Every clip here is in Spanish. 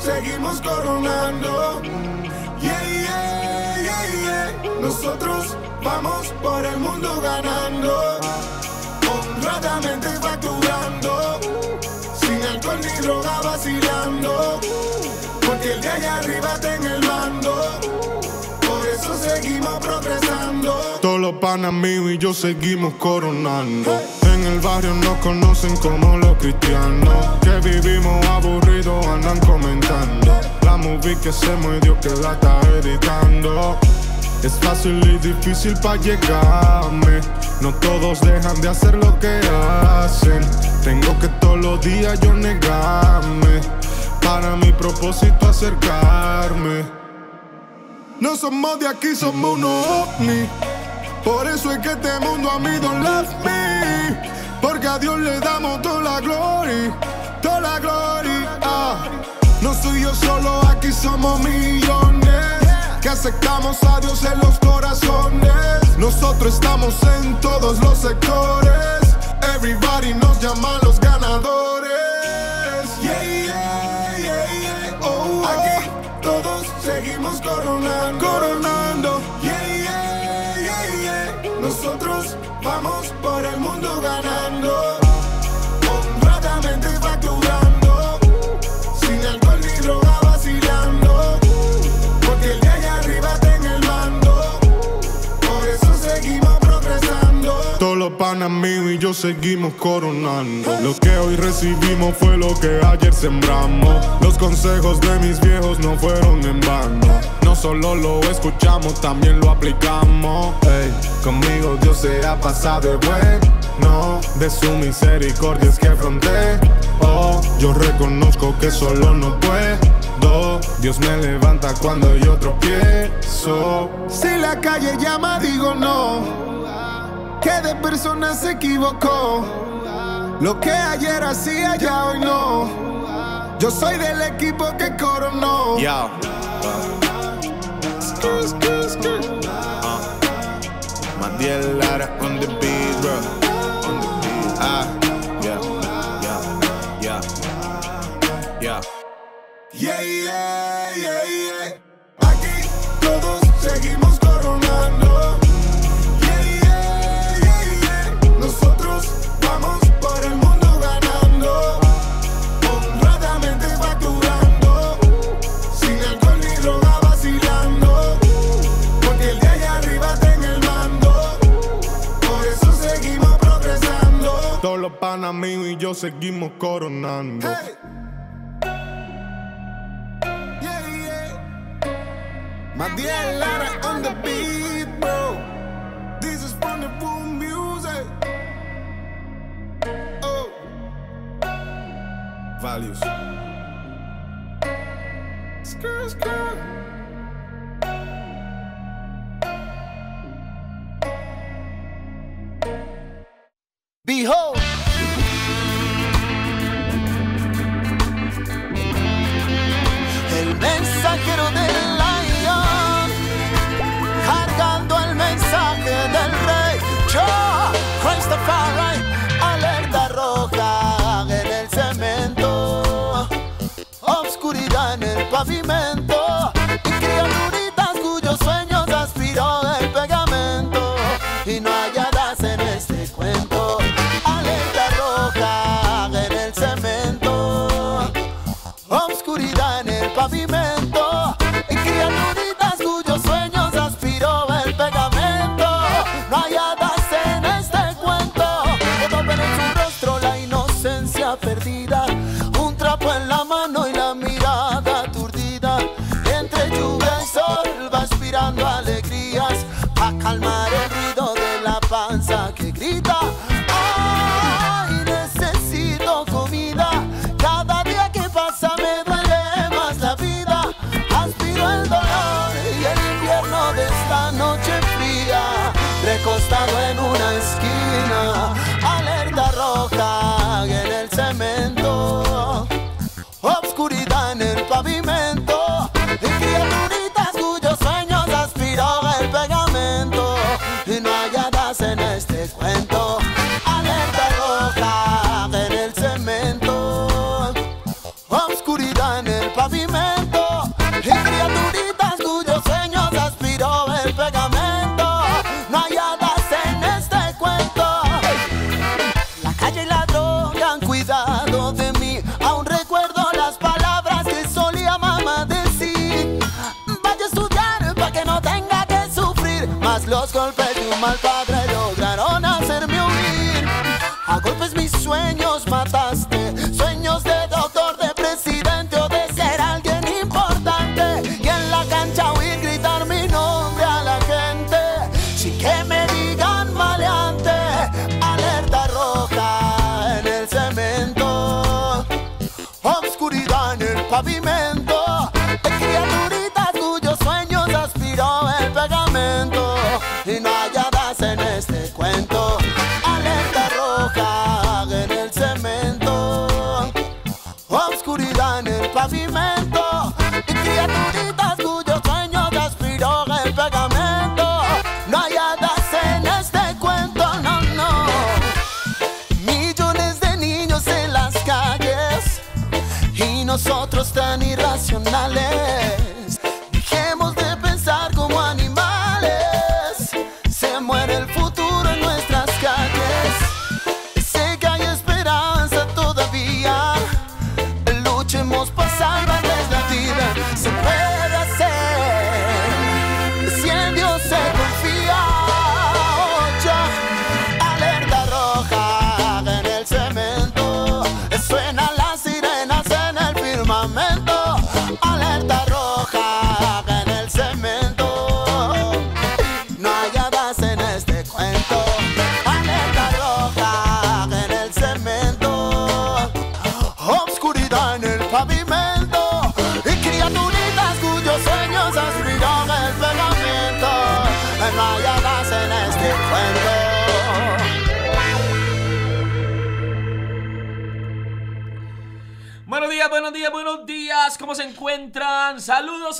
seguimos coronando. Yeah, yeah, yeah, yeah. Nosotros vamos por el mundo ganando. porque el de allá arriba está en el mando. Por eso seguimos progresando. Todos los panas míos y yo seguimos coronando. En el barrio nos conocen como los cristianos. Que vivimos aburridos, andan comentando. La movie que se dio que la está editando. Es fácil y difícil para llegarme. No todos dejan de hacer lo que hacen. Tengo que todos los días yo negarme. Para mi propósito acercarme. No somos de aquí, somos unos ovni. Por eso es que este mundo a mí don't love me. Porque a Dios le damos toda la gloria. Toda la gloria. Ah. No soy yo solo, aquí somos millones que aceptamos a Dios en los corazones. Nosotros estamos en todos los sectores. Everybody nos llama los ganadores. Amigo y yo seguimos coronando. Lo que hoy recibimos fue lo que ayer sembramos. Los consejos de mis viejos no fueron en vano. No solo lo escuchamos, también lo aplicamos. Hey, conmigo Dios se ha pasado de bueno. De su misericordia es que afronté. Oh, yo reconozco que solo no puedo. Dios me levanta cuando yo tropiezo. Si la calle llama, digo no que de persona se equivocó. Lo que ayer hacía ya hoy no. Yo soy del equipo que coronó. Yo. Ah. Mandiel Lara on the beat, bro. On the beat. Ah, Ya yeah, yeah, yeah. Yeah, yeah, yeah, yeah. Aquí todos seguimos. amigo y yo seguimos coronando. Hey. Yeah, yeah. My Lara on the beat, bro. This is boom music. Oh. Values. Skr, skr. Behold! Quiero del cargando el mensaje del rey. Yo, Christopher, alerta roja en el cemento, obscuridad en el pavimento. nostro stan irrazionale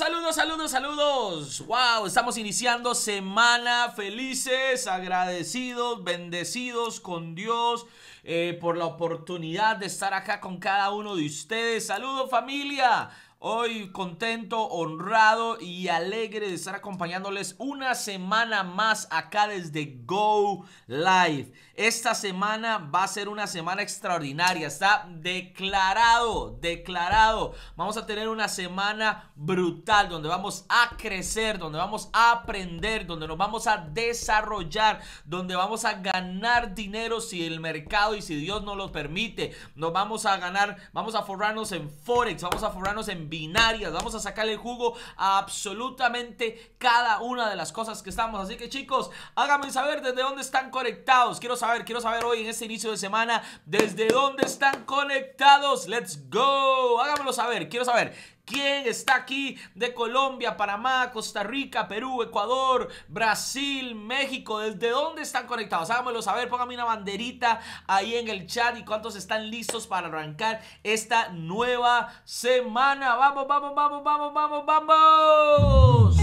saludos, saludos, saludos. Wow, estamos iniciando semana felices, agradecidos, bendecidos con Dios eh, por la oportunidad de estar acá con cada uno de ustedes. Saludos familia. Hoy contento, honrado y alegre de estar acompañándoles una semana más acá desde Go Live. Esta semana va a ser una semana extraordinaria. Está declarado, declarado. Vamos a tener una semana brutal donde vamos a crecer, donde vamos a aprender, donde nos vamos a desarrollar, donde vamos a ganar dinero si el mercado y si Dios nos lo permite. Nos vamos a ganar, vamos a forrarnos en Forex, vamos a forrarnos en binarias, vamos a sacar el jugo a absolutamente cada una de las cosas que estamos. Así que chicos, háganme saber desde dónde están conectados. Quiero quiero saber hoy en este inicio de semana desde dónde están conectados. Let's go. Hágamelo saber, quiero saber. ¿Quién está aquí de Colombia, Panamá, Costa Rica, Perú, Ecuador, Brasil, México? ¿Desde dónde están conectados? Háganmelo saber, pónganme una banderita ahí en el chat y cuántos están listos para arrancar esta nueva semana. Vamos, vamos, vamos, vamos, vamos, vamos.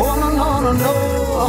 Oh, no,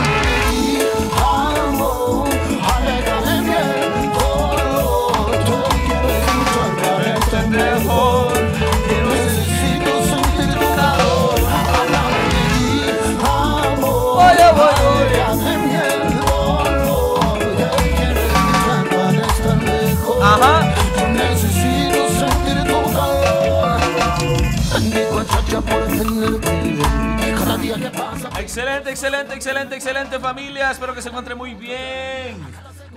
Excelente, excelente, excelente, excelente familia. Espero que se encuentren muy bien.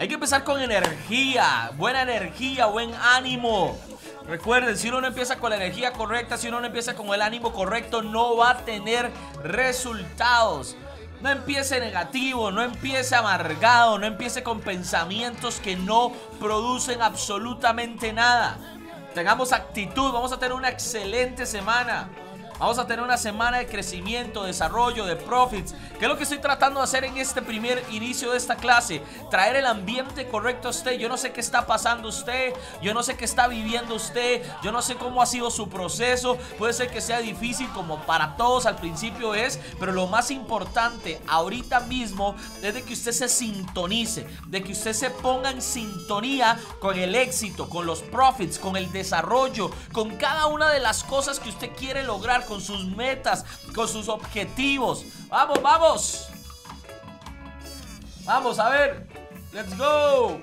Hay que empezar con energía, buena energía, buen ánimo. Recuerden, si uno no empieza con la energía correcta, si uno no empieza con el ánimo correcto, no va a tener resultados. No empiece negativo, no empiece amargado, no empiece con pensamientos que no producen absolutamente nada. Tengamos actitud, vamos a tener una excelente semana. Vamos a tener una semana de crecimiento, desarrollo, de profits. ¿Qué es lo que estoy tratando de hacer en este primer inicio de esta clase? Traer el ambiente correcto a usted. Yo no sé qué está pasando usted. Yo no sé qué está viviendo usted. Yo no sé cómo ha sido su proceso. Puede ser que sea difícil como para todos al principio es. Pero lo más importante ahorita mismo es de que usted se sintonice. De que usted se ponga en sintonía con el éxito, con los profits, con el desarrollo, con cada una de las cosas que usted quiere lograr con sus metas, con sus objetivos. Vamos, vamos. Vamos, a ver. Let's go.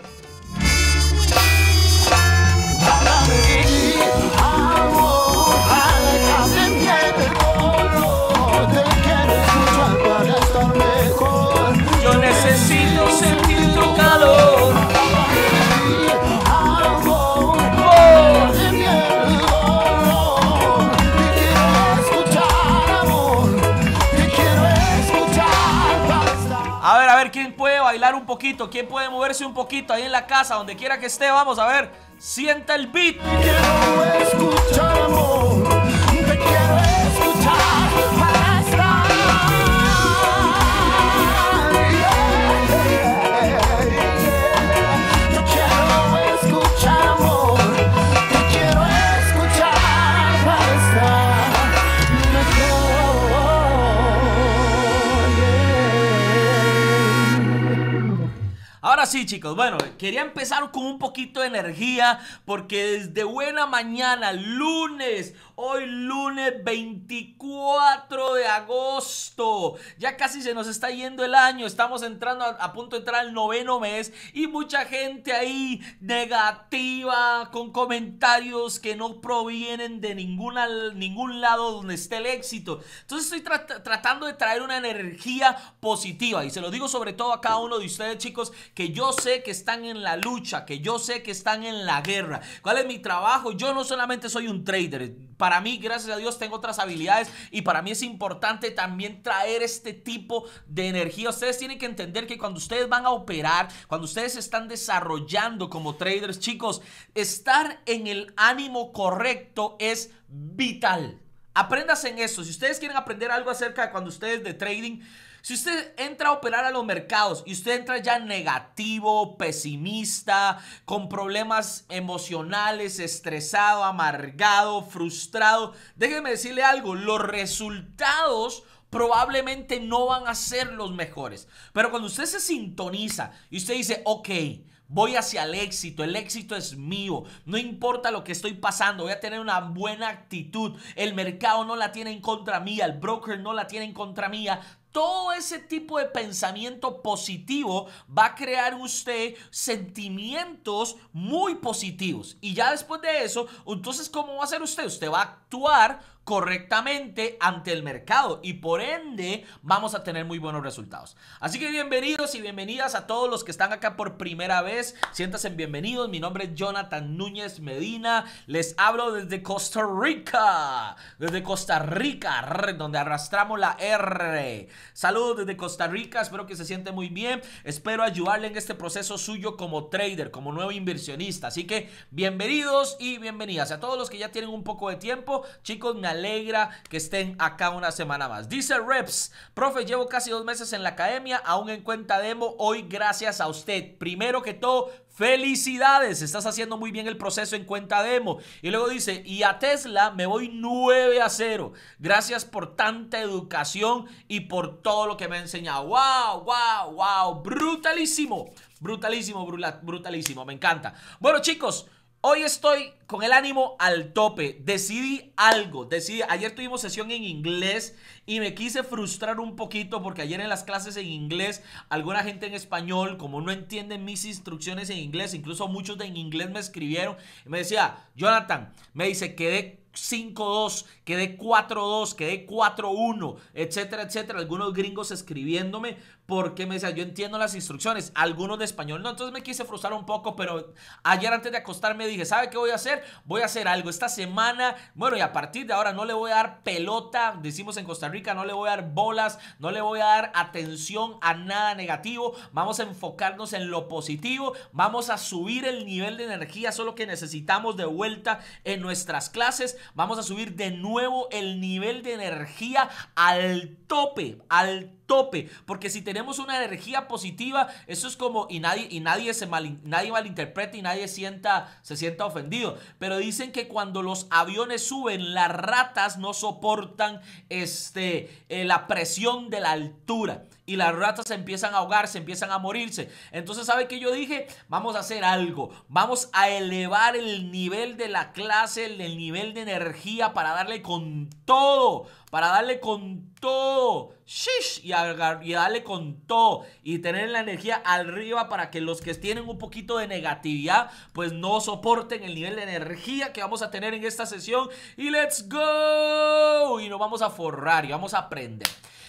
bailar un poquito? ¿Quién puede moverse un poquito ahí en la casa, donde quiera que esté? Vamos a ver, sienta el beat. Ahora sí, chicos, bueno, quería empezar con un poquito de energía porque desde buena mañana, lunes, hoy lunes 24 de agosto, ya casi se nos está yendo el año, estamos entrando a, punto de entrar al noveno mes y mucha gente ahí negativa con comentarios que no provienen de ninguna, ningún lado donde esté el éxito. Entonces estoy tratando de traer una energía positiva y se lo digo sobre todo a cada uno de ustedes, chicos, que yo sé que están en la lucha, que yo sé que están en la guerra. ¿Cuál es mi trabajo? Yo no solamente soy un trader, para mí, gracias a Dios, tengo otras habilidades y para mí es importante también traer este tipo de energía. Ustedes tienen que entender que cuando ustedes van a operar, cuando ustedes están desarrollando como traders, chicos, estar en el ánimo correcto es vital. Aprendas en eso. Si ustedes quieren aprender algo acerca de cuando ustedes de trading si usted entra a operar a los mercados y usted entra ya negativo, pesimista, con problemas emocionales, estresado, amargado, frustrado, déjeme decirle algo, los resultados probablemente no van a ser los mejores. Pero cuando usted se sintoniza y usted dice, ok, voy hacia el éxito, el éxito es mío, no importa lo que estoy pasando, voy a tener una buena actitud, el mercado no la tiene en contra mía, el broker no la tiene en contra mía, todo ese tipo de pensamiento positivo va a crear usted sentimientos muy positivos. Y ya después de eso, entonces, ¿cómo va a ser usted? Usted va a actuar correctamente ante el mercado y por ende vamos a tener muy buenos resultados. Así que bienvenidos y bienvenidas a todos los que están acá por primera vez. Siéntanse bienvenidos. Mi nombre es Jonathan Núñez Medina. Les hablo desde Costa Rica. Desde Costa Rica, donde arrastramos la R. Saludos desde Costa Rica. Espero que se siente muy bien. Espero ayudarle en este proceso suyo como trader, como nuevo inversionista. Así que bienvenidos y bienvenidas a todos los que ya tienen un poco de tiempo. Chicos, alegra que estén acá una semana más. Dice Reps, profe, llevo casi dos meses en la academia, aún en cuenta demo, hoy gracias a usted. Primero que todo, Felicidades, estás haciendo muy bien el proceso en cuenta demo. Y luego dice, y a Tesla me voy 9 a 0. Gracias por tanta educación y por todo lo que me ha enseñado. ¡Wow, wow, wow! Brutalísimo, brutalísimo, brutalísimo, me encanta. Bueno chicos. Hoy estoy con el ánimo al tope. Decidí algo. Decidí. Ayer tuvimos sesión en inglés y me quise frustrar un poquito porque ayer en las clases en inglés, alguna gente en español, como no entienden mis instrucciones en inglés, incluso muchos de en inglés me escribieron y me decía, Jonathan, me dice, quedé 5-2, quedé 4-2, quedé 4-1, etcétera, etcétera. Algunos gringos escribiéndome, porque me decía, yo entiendo las instrucciones, algunos de español no, entonces me quise frustrar un poco, pero ayer antes de acostarme dije, ¿sabe qué voy a hacer? Voy a hacer algo esta semana, bueno, y a partir de ahora no le voy a dar pelota, decimos en Costa Rica, no le voy a dar bolas, no le voy a dar atención a nada negativo, vamos a enfocarnos en lo positivo, vamos a subir el nivel de energía, Solo que necesitamos de vuelta en nuestras clases, vamos a subir de nuevo el nivel de energía al tope, al tope tope, porque si tenemos una energía positiva, eso es como y nadie y nadie se nadie malinterprete y nadie sienta se sienta ofendido, pero dicen que cuando los aviones suben, las ratas no soportan este eh, la presión de la altura y las ratas empiezan a ahogarse, empiezan a morirse. Entonces, ¿sabe qué yo dije? Vamos a hacer algo, vamos a elevar el nivel de la clase, el nivel de energía para darle con todo, para darle con todo y, darle con todo y tener la energía arriba para que los que tienen un poquito de negatividad pues no soporten el nivel de energía que vamos a tener en esta sesión y let's go y nos vamos a forrar y vamos a aprender.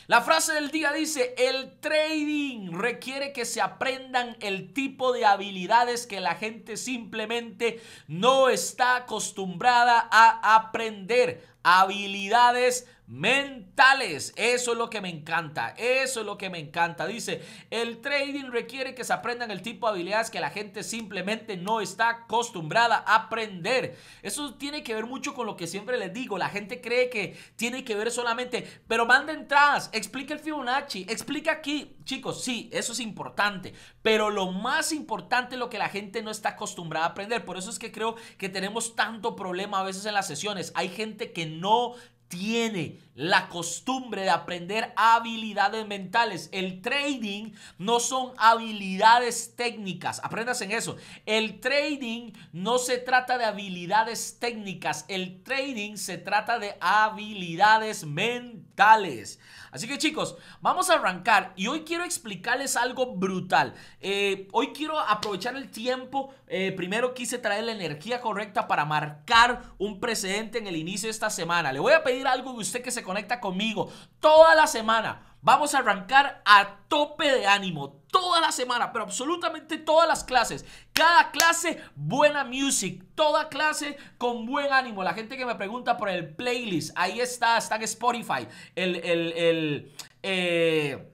La frase del día dice, el trading requiere que se aprendan el tipo de habilidades que la gente simplemente no está acostumbrada a aprender habilidades mentales. Eso es lo que me encanta. Eso es lo que me encanta. Dice, el trading requiere que se aprendan el tipo de habilidades que la gente simplemente no está acostumbrada a aprender. Eso tiene que ver mucho con lo que siempre les digo. La gente cree que tiene que ver solamente, pero manda entradas, explica el Fibonacci, explica aquí chicos, sí, eso es importante, pero lo más importante es lo que la gente no está acostumbrada a aprender. Por eso es que creo que tenemos tanto problema a veces en las sesiones. Hay gente que no tiene la costumbre de aprender habilidades mentales. El trading no son habilidades técnicas. Aprendas en eso. El trading no se trata de habilidades técnicas. El trading se trata de habilidades mentales. Así que chicos, vamos a arrancar y hoy quiero explicarles algo brutal. Eh, hoy quiero aprovechar el tiempo eh, primero quise traer la energía correcta para marcar un precedente en el inicio de esta semana. Le voy a pedir algo de usted que se conecta conmigo toda la semana. Vamos a arrancar a tope de ánimo toda la semana, pero absolutamente todas las clases. Cada clase, buena music. Toda clase con buen ánimo. La gente que me pregunta por el playlist, ahí está, está en Spotify. El, el, el, eh,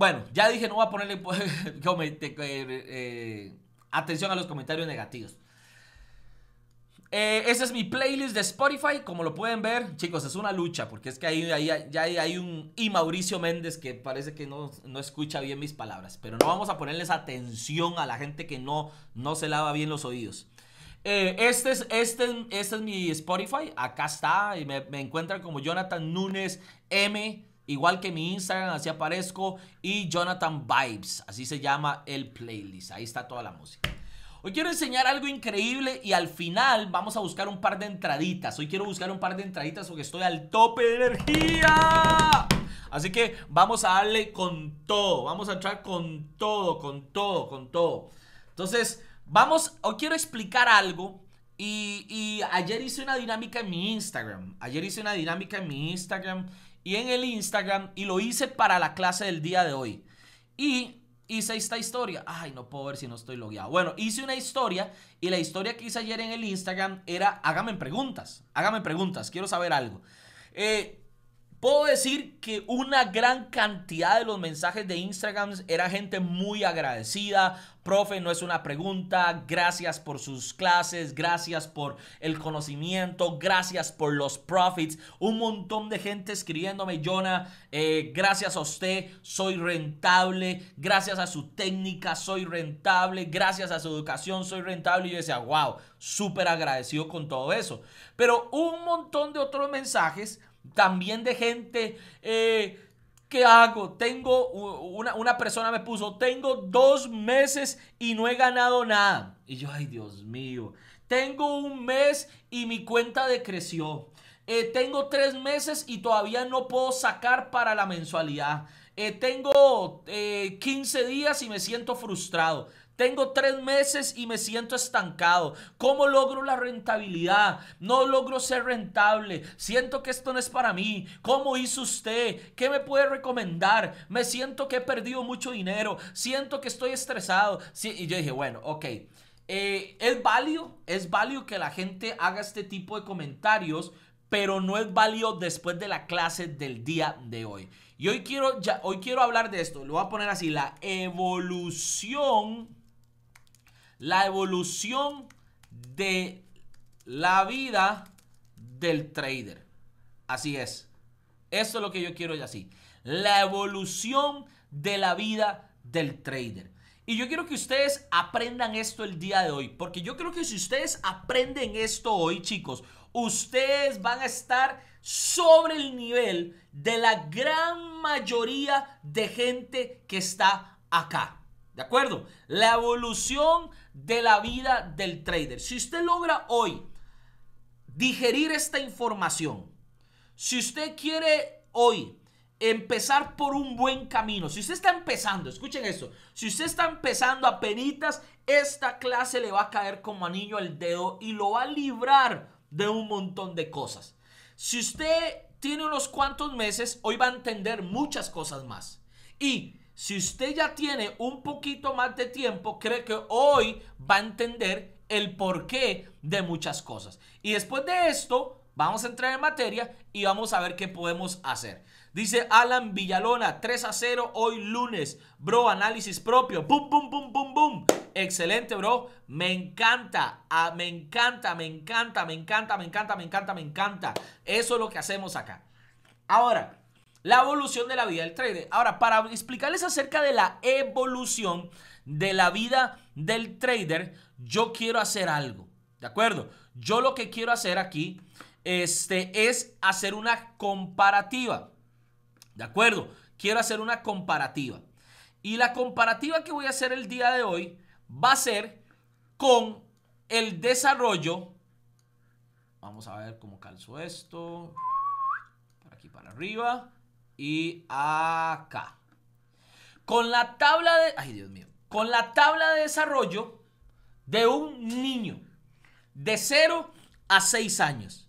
bueno, ya dije, no voy a ponerle eh, eh, atención a los comentarios negativos. Eh, es mi playlist de Spotify. Como lo pueden ver, chicos, es una lucha. Porque es que ahí, ya hay, un. Y Mauricio Méndez que parece que no, escucha bien mis palabras. Pero no vamos a ponerles atención a la gente que no, no se lava bien los oídos. Eh, este, es, este, este es mi Spotify. Acá está. Y me, me encuentran como Jonathan Núñez M igual que mi Instagram, así aparezco, y Jonathan Vibes, así se llama el playlist, ahí está toda la música. Hoy quiero enseñar algo increíble y al final vamos a buscar un par de entraditas. Hoy quiero buscar un par de entraditas porque estoy al tope de energía. Así que vamos a darle con todo, vamos a entrar con todo, con todo, con todo. Entonces, vamos, hoy quiero explicar algo y, y, ayer hice una dinámica en mi Instagram. Ayer hice una dinámica en mi Instagram y en el Instagram y lo hice para la clase del día de hoy. Y hice esta historia. Ay, no puedo ver si no estoy logueado. Bueno, hice una historia y la historia que hice ayer en el Instagram era, hágame preguntas, hágame preguntas, quiero saber algo. Eh, puedo decir que una gran cantidad de los mensajes de Instagram era gente muy agradecida, profe, no es una pregunta, gracias por sus clases, gracias por el conocimiento, gracias por los profits, un montón de gente escribiéndome, Jonah, eh, gracias a usted, soy rentable, gracias a su técnica, soy rentable, gracias a su educación, soy rentable. Y yo decía, wow, súper agradecido con todo eso. Pero un montón de otros mensajes también de gente... Eh, ¿Qué hago? Tengo, una, persona me puso, tengo dos meses y no he ganado nada. Y yo, ay Dios mío, tengo un mes y mi cuenta decreció. Eh, tengo tres meses y todavía no puedo sacar para la mensualidad. Eh, tengo 15 eh, días y me siento frustrado. Tengo tres meses y me siento estancado. ¿Cómo logro la rentabilidad? No logro ser rentable. Siento que esto no es para mí. ¿Cómo hizo usted? ¿Qué me puede recomendar? Me siento que he perdido mucho dinero. Siento que estoy estresado. y yo dije, bueno, ok. Eh, es válido, es válido que la gente haga este tipo de comentarios, pero no es válido después de la clase del día de hoy. Y hoy quiero, hoy quiero hablar de esto, lo voy a poner así, la evolución la evolución de la vida del trader. Así es. Eso es lo que yo quiero y así. La evolución de la vida del trader. Y yo quiero que ustedes aprendan esto el día de hoy, porque yo creo que si ustedes aprenden esto hoy, chicos, ustedes van a estar sobre el nivel de la gran mayoría de gente que está acá. ¿De acuerdo? La evolución de la vida del trader. Si usted logra hoy digerir esta información, si usted quiere hoy empezar por un buen camino, si usted está empezando, escuchen esto, si usted está empezando a penitas, esta clase le va a caer como anillo al dedo y lo va a librar de un montón de cosas. Si usted tiene unos cuantos meses, hoy va a entender muchas cosas más. Y si usted ya tiene un poquito más de tiempo, cree que hoy va a entender el porqué de muchas cosas. Y después de esto, vamos a entrar en materia y vamos a ver qué podemos hacer. Dice Alan Villalona, 3 a 0 hoy lunes. Bro, análisis propio. Boom, boom, boom, boom, boom. Excelente, bro. Me encanta, ah, me encanta, me encanta, me encanta, me encanta, me encanta, me encanta. Eso es lo que hacemos acá. Ahora, la evolución de la vida del trader. Ahora, para explicarles acerca de la evolución de la vida del trader, yo quiero hacer algo, ¿de acuerdo? Yo lo que quiero hacer aquí este, es hacer una comparativa, ¿de acuerdo? Quiero hacer una comparativa. Y la comparativa que voy a hacer el día de hoy va a ser con el desarrollo. Vamos a ver cómo calzo esto. aquí para arriba y acá. Con la tabla de... Ay, Dios mío. Con la tabla de desarrollo de un niño de 0 a 6 años.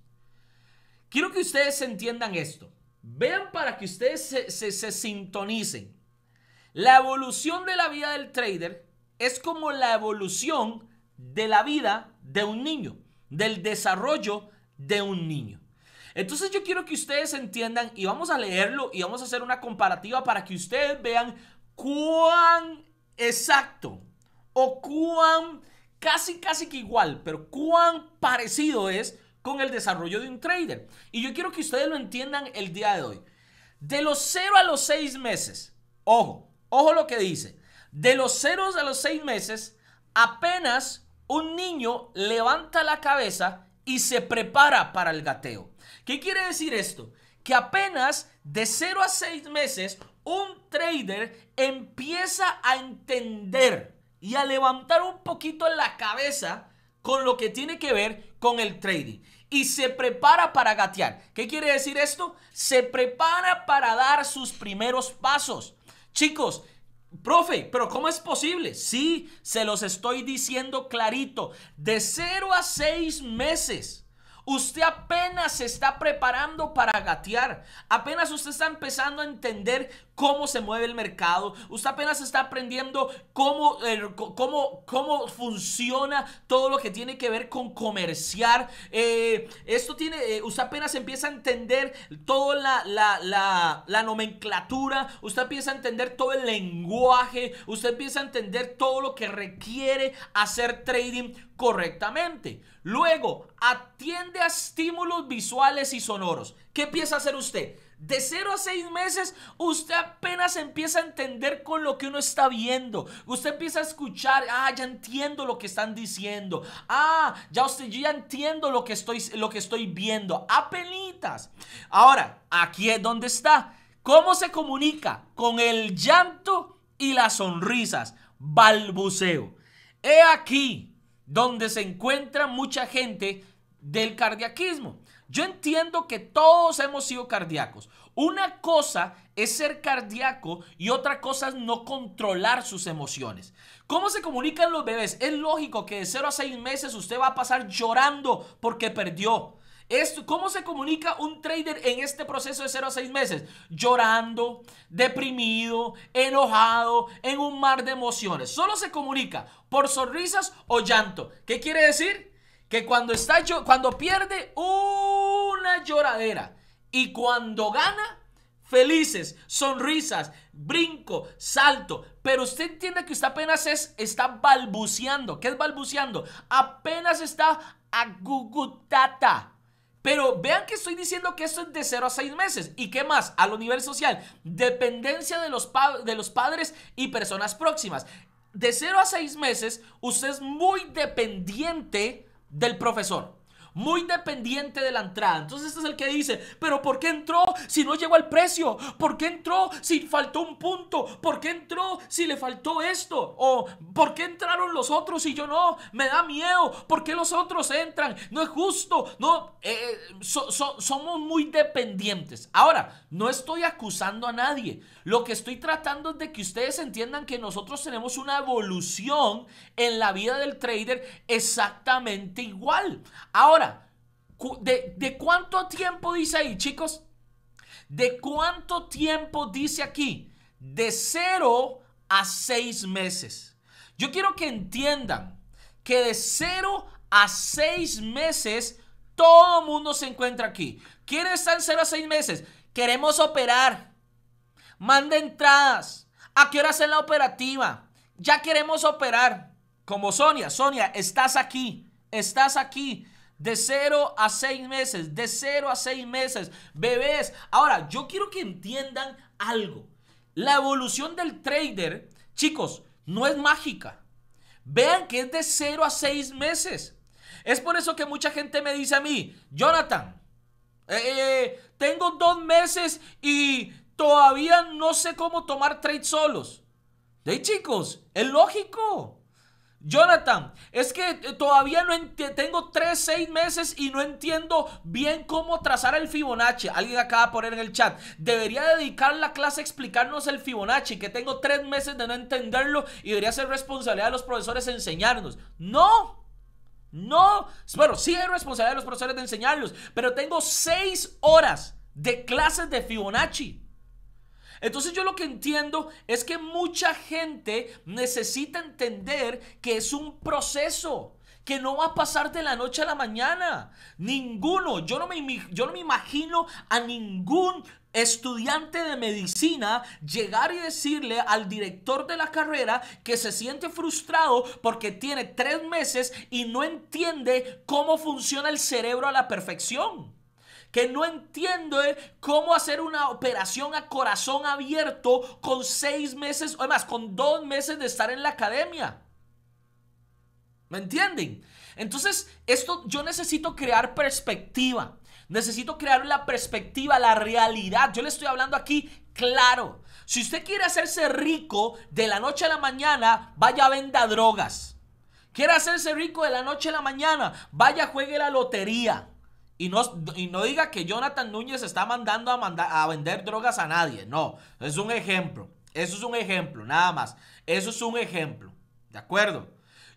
Quiero que ustedes entiendan esto. Vean para que ustedes se sintonicen. La evolución de la vida del trader es como la evolución de la vida de un niño, del desarrollo de un niño. Entonces yo quiero que ustedes entiendan y vamos a leerlo y vamos a hacer una comparativa para que ustedes vean cuán exacto o cuán casi casi que igual, pero cuán parecido es con el desarrollo de un trader. Y yo quiero que ustedes lo entiendan el día de hoy. De los 0 a los 6 meses, ojo, ojo lo que dice. De los 0 a los 6 meses, apenas un niño levanta la cabeza y se prepara para el gateo. ¿Qué quiere decir esto? Que apenas de 0 a 6 meses un trader empieza a entender y a levantar un poquito la cabeza con lo que tiene que ver con el trading. Y se prepara para gatear. ¿Qué quiere decir esto? Se prepara para dar sus primeros pasos. Chicos, Profe, pero ¿cómo es posible? Sí, se los estoy diciendo clarito. De 0 a 6 meses Usted apenas se está preparando para gatear, apenas usted está empezando a entender cómo se mueve el mercado, usted apenas está aprendiendo cómo, cómo, funciona todo lo que tiene que ver con comerciar. Eh, esto tiene, eh, usted apenas empieza a entender toda la, la nomenclatura, usted empieza a entender todo el lenguaje, usted empieza a entender todo lo que requiere hacer trading correctamente. Luego, atiende a estímulos visuales y sonoros. ¿Qué empieza a hacer usted? De 0 a 6 meses, usted apenas empieza a entender con lo que uno está viendo. Usted empieza a escuchar, ah, ya entiendo lo que están diciendo. Ah, ya usted, yo ya entiendo lo que estoy, lo que estoy viendo. Apenitas. Ahora, aquí es donde está. ¿Cómo se comunica? Con el llanto y las sonrisas. Balbuceo. He aquí donde se encuentra mucha gente del cardiaquismo. Yo entiendo que todos hemos sido cardíacos. Una cosa es ser cardíaco y otra cosa es no controlar sus emociones. ¿Cómo se comunican los bebés? Es lógico que de 0 a 6 meses usted va a pasar llorando porque perdió. ¿Cómo se comunica un trader en este proceso de 0 a 6 meses? Llorando, deprimido, enojado, en un mar de emociones. Solo se comunica por sonrisas o llanto. ¿Qué quiere decir? que cuando, está, cuando pierde, una lloradera. Y cuando gana, felices, sonrisas, brinco, salto. Pero usted entiende que usted apenas es, está balbuceando. ¿Qué es balbuceando? Apenas está agugutata. Pero vean que estoy diciendo que esto es de 0 a 6 meses. ¿Y qué más? A lo nivel social, dependencia de los, de los padres y personas próximas. De 0 a 6 meses, usted es muy dependiente del profesor. Muy dependiente de la entrada. Entonces este es el que dice, pero ¿por qué entró si no llegó al precio? ¿Por qué entró si faltó un punto? ¿Por qué entró si le faltó esto? ¿O por qué entraron los otros y yo no? Me da miedo. ¿Por qué los otros entran? No es justo. No, eh, eh, somos muy dependientes. Ahora, no estoy acusando a nadie. Lo que estoy tratando es de que ustedes entiendan que nosotros tenemos una evolución en la vida del trader exactamente igual. Ahora, ¿de, cuánto tiempo dice ahí, chicos? ¿De cuánto tiempo dice aquí? De 0 a seis meses. Yo quiero que entiendan que de 0 a 6 meses todo mundo se encuentra aquí. está en cero a seis meses? Queremos operar manda entradas. ¿A qué hora es la operativa? Ya queremos operar. Como Sonia, Sonia, estás aquí, estás aquí. De 0 a seis meses, de 0 a seis meses, bebés. Ahora, yo quiero que entiendan algo. La evolución del trader, chicos, no es mágica. Vean que es de 0 a 6 meses. Es por eso que mucha gente me dice a mí, Jonathan, eh, eh, tengo dos meses y no sé cómo tomar trades solos. De chicos, es lógico. Jonathan, es que eh, todavía no tengo 3, 6 meses y no entiendo bien cómo trazar el Fibonacci. Alguien acaba de poner en el chat. Debería dedicar la clase a explicarnos el Fibonacci, que tengo 3 meses de no entenderlo y debería ser responsabilidad de los profesores enseñarnos. No. No, bueno, sí es responsabilidad de los profesores de enseñarlos, pero tengo 6 horas de clases de Fibonacci. Entonces yo lo que entiendo es que mucha gente necesita entender que es un proceso que no va a pasar de la noche a la mañana. Ninguno, yo no me, yo no me imagino a ningún estudiante de medicina llegar y decirle al director de la carrera que se siente frustrado porque tiene tres meses y no entiende cómo funciona el cerebro a la perfección que no entiendo cómo hacer una operación a corazón abierto con seis meses, o más, con dos meses de estar en la academia. ¿Me entienden? Entonces, esto yo necesito crear perspectiva. Necesito crear la perspectiva, la realidad. Yo le estoy hablando aquí claro. Si usted quiere hacerse rico de la noche a la mañana, vaya a venda drogas. Quiere hacerse rico de la noche a la mañana, vaya juegue la lotería. Y no, diga que Jonathan Núñez está mandando a, a vender drogas a nadie. No, es un ejemplo. Eso es un ejemplo, nada más. Eso es un ejemplo. ¿De acuerdo?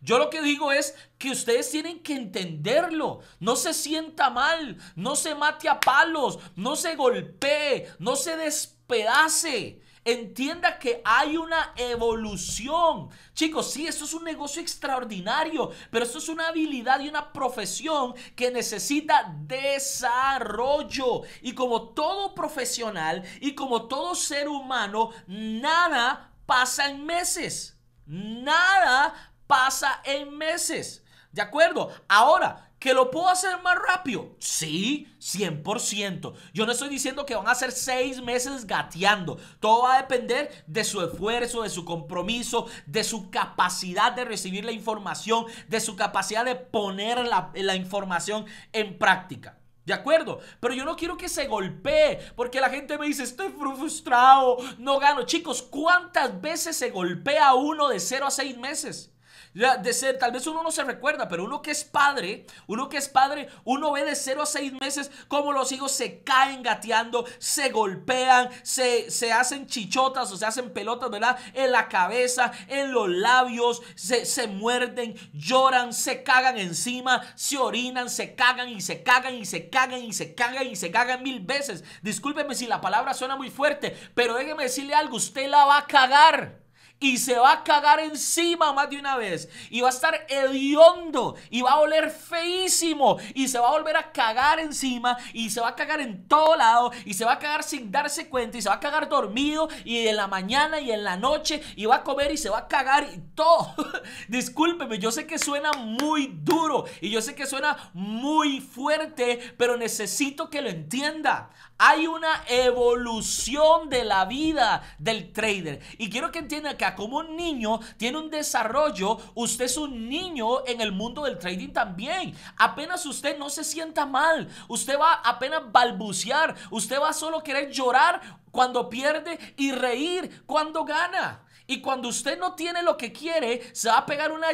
Yo lo que digo es que ustedes tienen que entenderlo. No se sienta mal, no se mate a palos, no se golpee, no se despedace. Entienda que hay una evolución. Chicos, sí, esto es un negocio extraordinario, pero esto es una habilidad y una profesión que necesita desarrollo. Y como todo profesional y como todo ser humano, nada pasa en meses. Nada pasa en meses. ¿De acuerdo? Ahora, ¿Que lo puedo hacer más rápido? Sí, 100%. Yo no estoy diciendo que van a ser seis meses gateando. Todo va a depender de su esfuerzo, de su compromiso, de su capacidad de recibir la información, de su capacidad de poner la, la información en práctica. ¿De acuerdo? Pero yo no quiero que se golpee, porque la gente me dice, estoy frustrado, no gano. Chicos, ¿cuántas veces se golpea uno de 0 a 6 meses? de ser, tal vez uno no se recuerda, pero uno que es padre, uno que es padre, uno ve de 0 a 6 meses como los hijos se caen gateando, se golpean, se, hacen chichotas o se hacen pelotas, ¿verdad? En la cabeza, en los labios, se, se muerden, lloran, se cagan encima, se orinan, se cagan y se cagan y se cagan y se cagan y se cagan mil veces. Discúlpeme si la palabra suena muy fuerte, pero déjeme decirle algo, usted la va a cagar y se va a cagar encima más de una vez y va a estar hediondo y va a oler feísimo y se va a volver a cagar encima y se va a cagar en todo lado y se va a cagar sin darse cuenta y se va a cagar dormido y en la mañana y en la noche y va a comer y se va a cagar y todo. Discúlpeme, yo sé que suena muy duro y yo sé que suena muy fuerte, pero necesito que lo entienda. Hay una evolución de la vida del trader. Y quiero que entienda que como un niño tiene un desarrollo, usted es un niño en el mundo del trading también. Apenas usted no se sienta mal, usted va apenas balbucear, usted va solo querer llorar cuando pierde y reír cuando gana. Y cuando usted no tiene lo que quiere, se va a pegar una,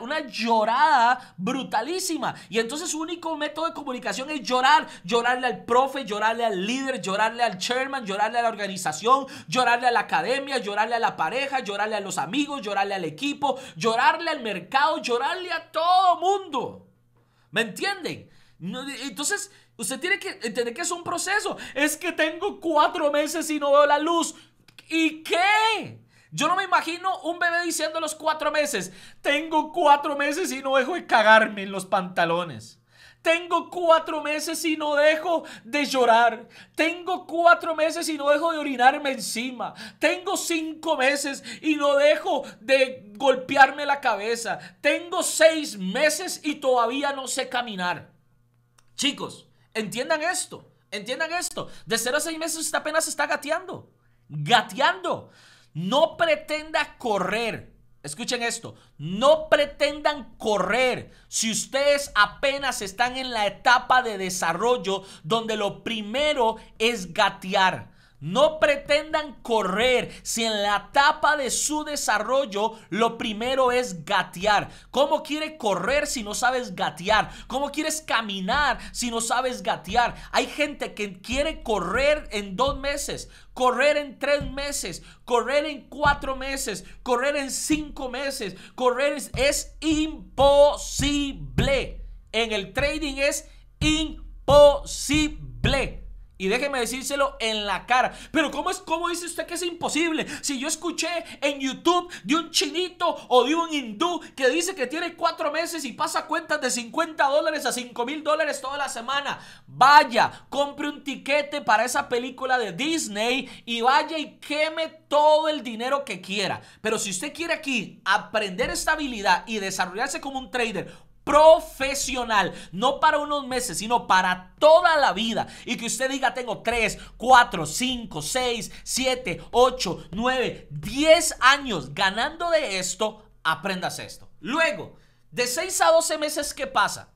una llorada brutalísima. Y entonces su único método de comunicación es llorar. Llorarle al profe, llorarle al líder, llorarle al chairman, llorarle a la organización, llorarle a la academia, llorarle a la pareja, llorarle a los amigos, llorarle al equipo, llorarle al mercado, llorarle a todo mundo. ¿Me entienden? Entonces, usted tiene que entender que es un proceso. Es que tengo cuatro meses y no veo la luz. ¿Y qué? Yo no me imagino un bebé diciendo a los cuatro meses, tengo cuatro meses y no dejo de cagarme en los pantalones. Tengo cuatro meses y no dejo de llorar. Tengo cuatro meses y no dejo de orinarme encima. Tengo cinco meses y no dejo de golpearme la cabeza. Tengo seis meses y todavía no sé caminar. Chicos, entiendan esto. Entiendan esto. De cero a seis meses está apenas está gateando. Gateando. No pretenda correr. Escuchen esto, no pretendan correr si ustedes apenas están en la etapa de desarrollo donde lo primero es gatear. No pretendan correr si en la etapa de su desarrollo lo primero es gatear. ¿Cómo quiere correr si no sabes gatear? ¿Cómo quieres caminar si no sabes gatear? Hay gente que quiere correr en dos meses, correr en tres meses, correr en cuatro meses, correr en cinco meses, correr es, es imposible. En el trading es imposible. Y déjeme decírselo en la cara. Pero ¿cómo es cómo dice usted que es imposible? Si yo escuché en YouTube de un chinito o de un hindú que dice que tiene cuatro meses y pasa cuentas de 50 dólares a 5 mil dólares toda la semana. Vaya, compre un tiquete para esa película de Disney y vaya y queme todo el dinero que quiera. Pero si usted quiere aquí aprender esta habilidad y desarrollarse como un trader, profesional, no para unos meses, sino para toda la vida. Y que usted diga, tengo 3, 4, 5, 6, 7, 8, 9, 10 años ganando de esto, aprendas esto. Luego, de 6 a 12 meses, ¿qué pasa?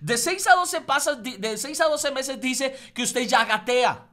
De 6 a 12, pasas, de 6 a 12 meses dice que usted ya gatea.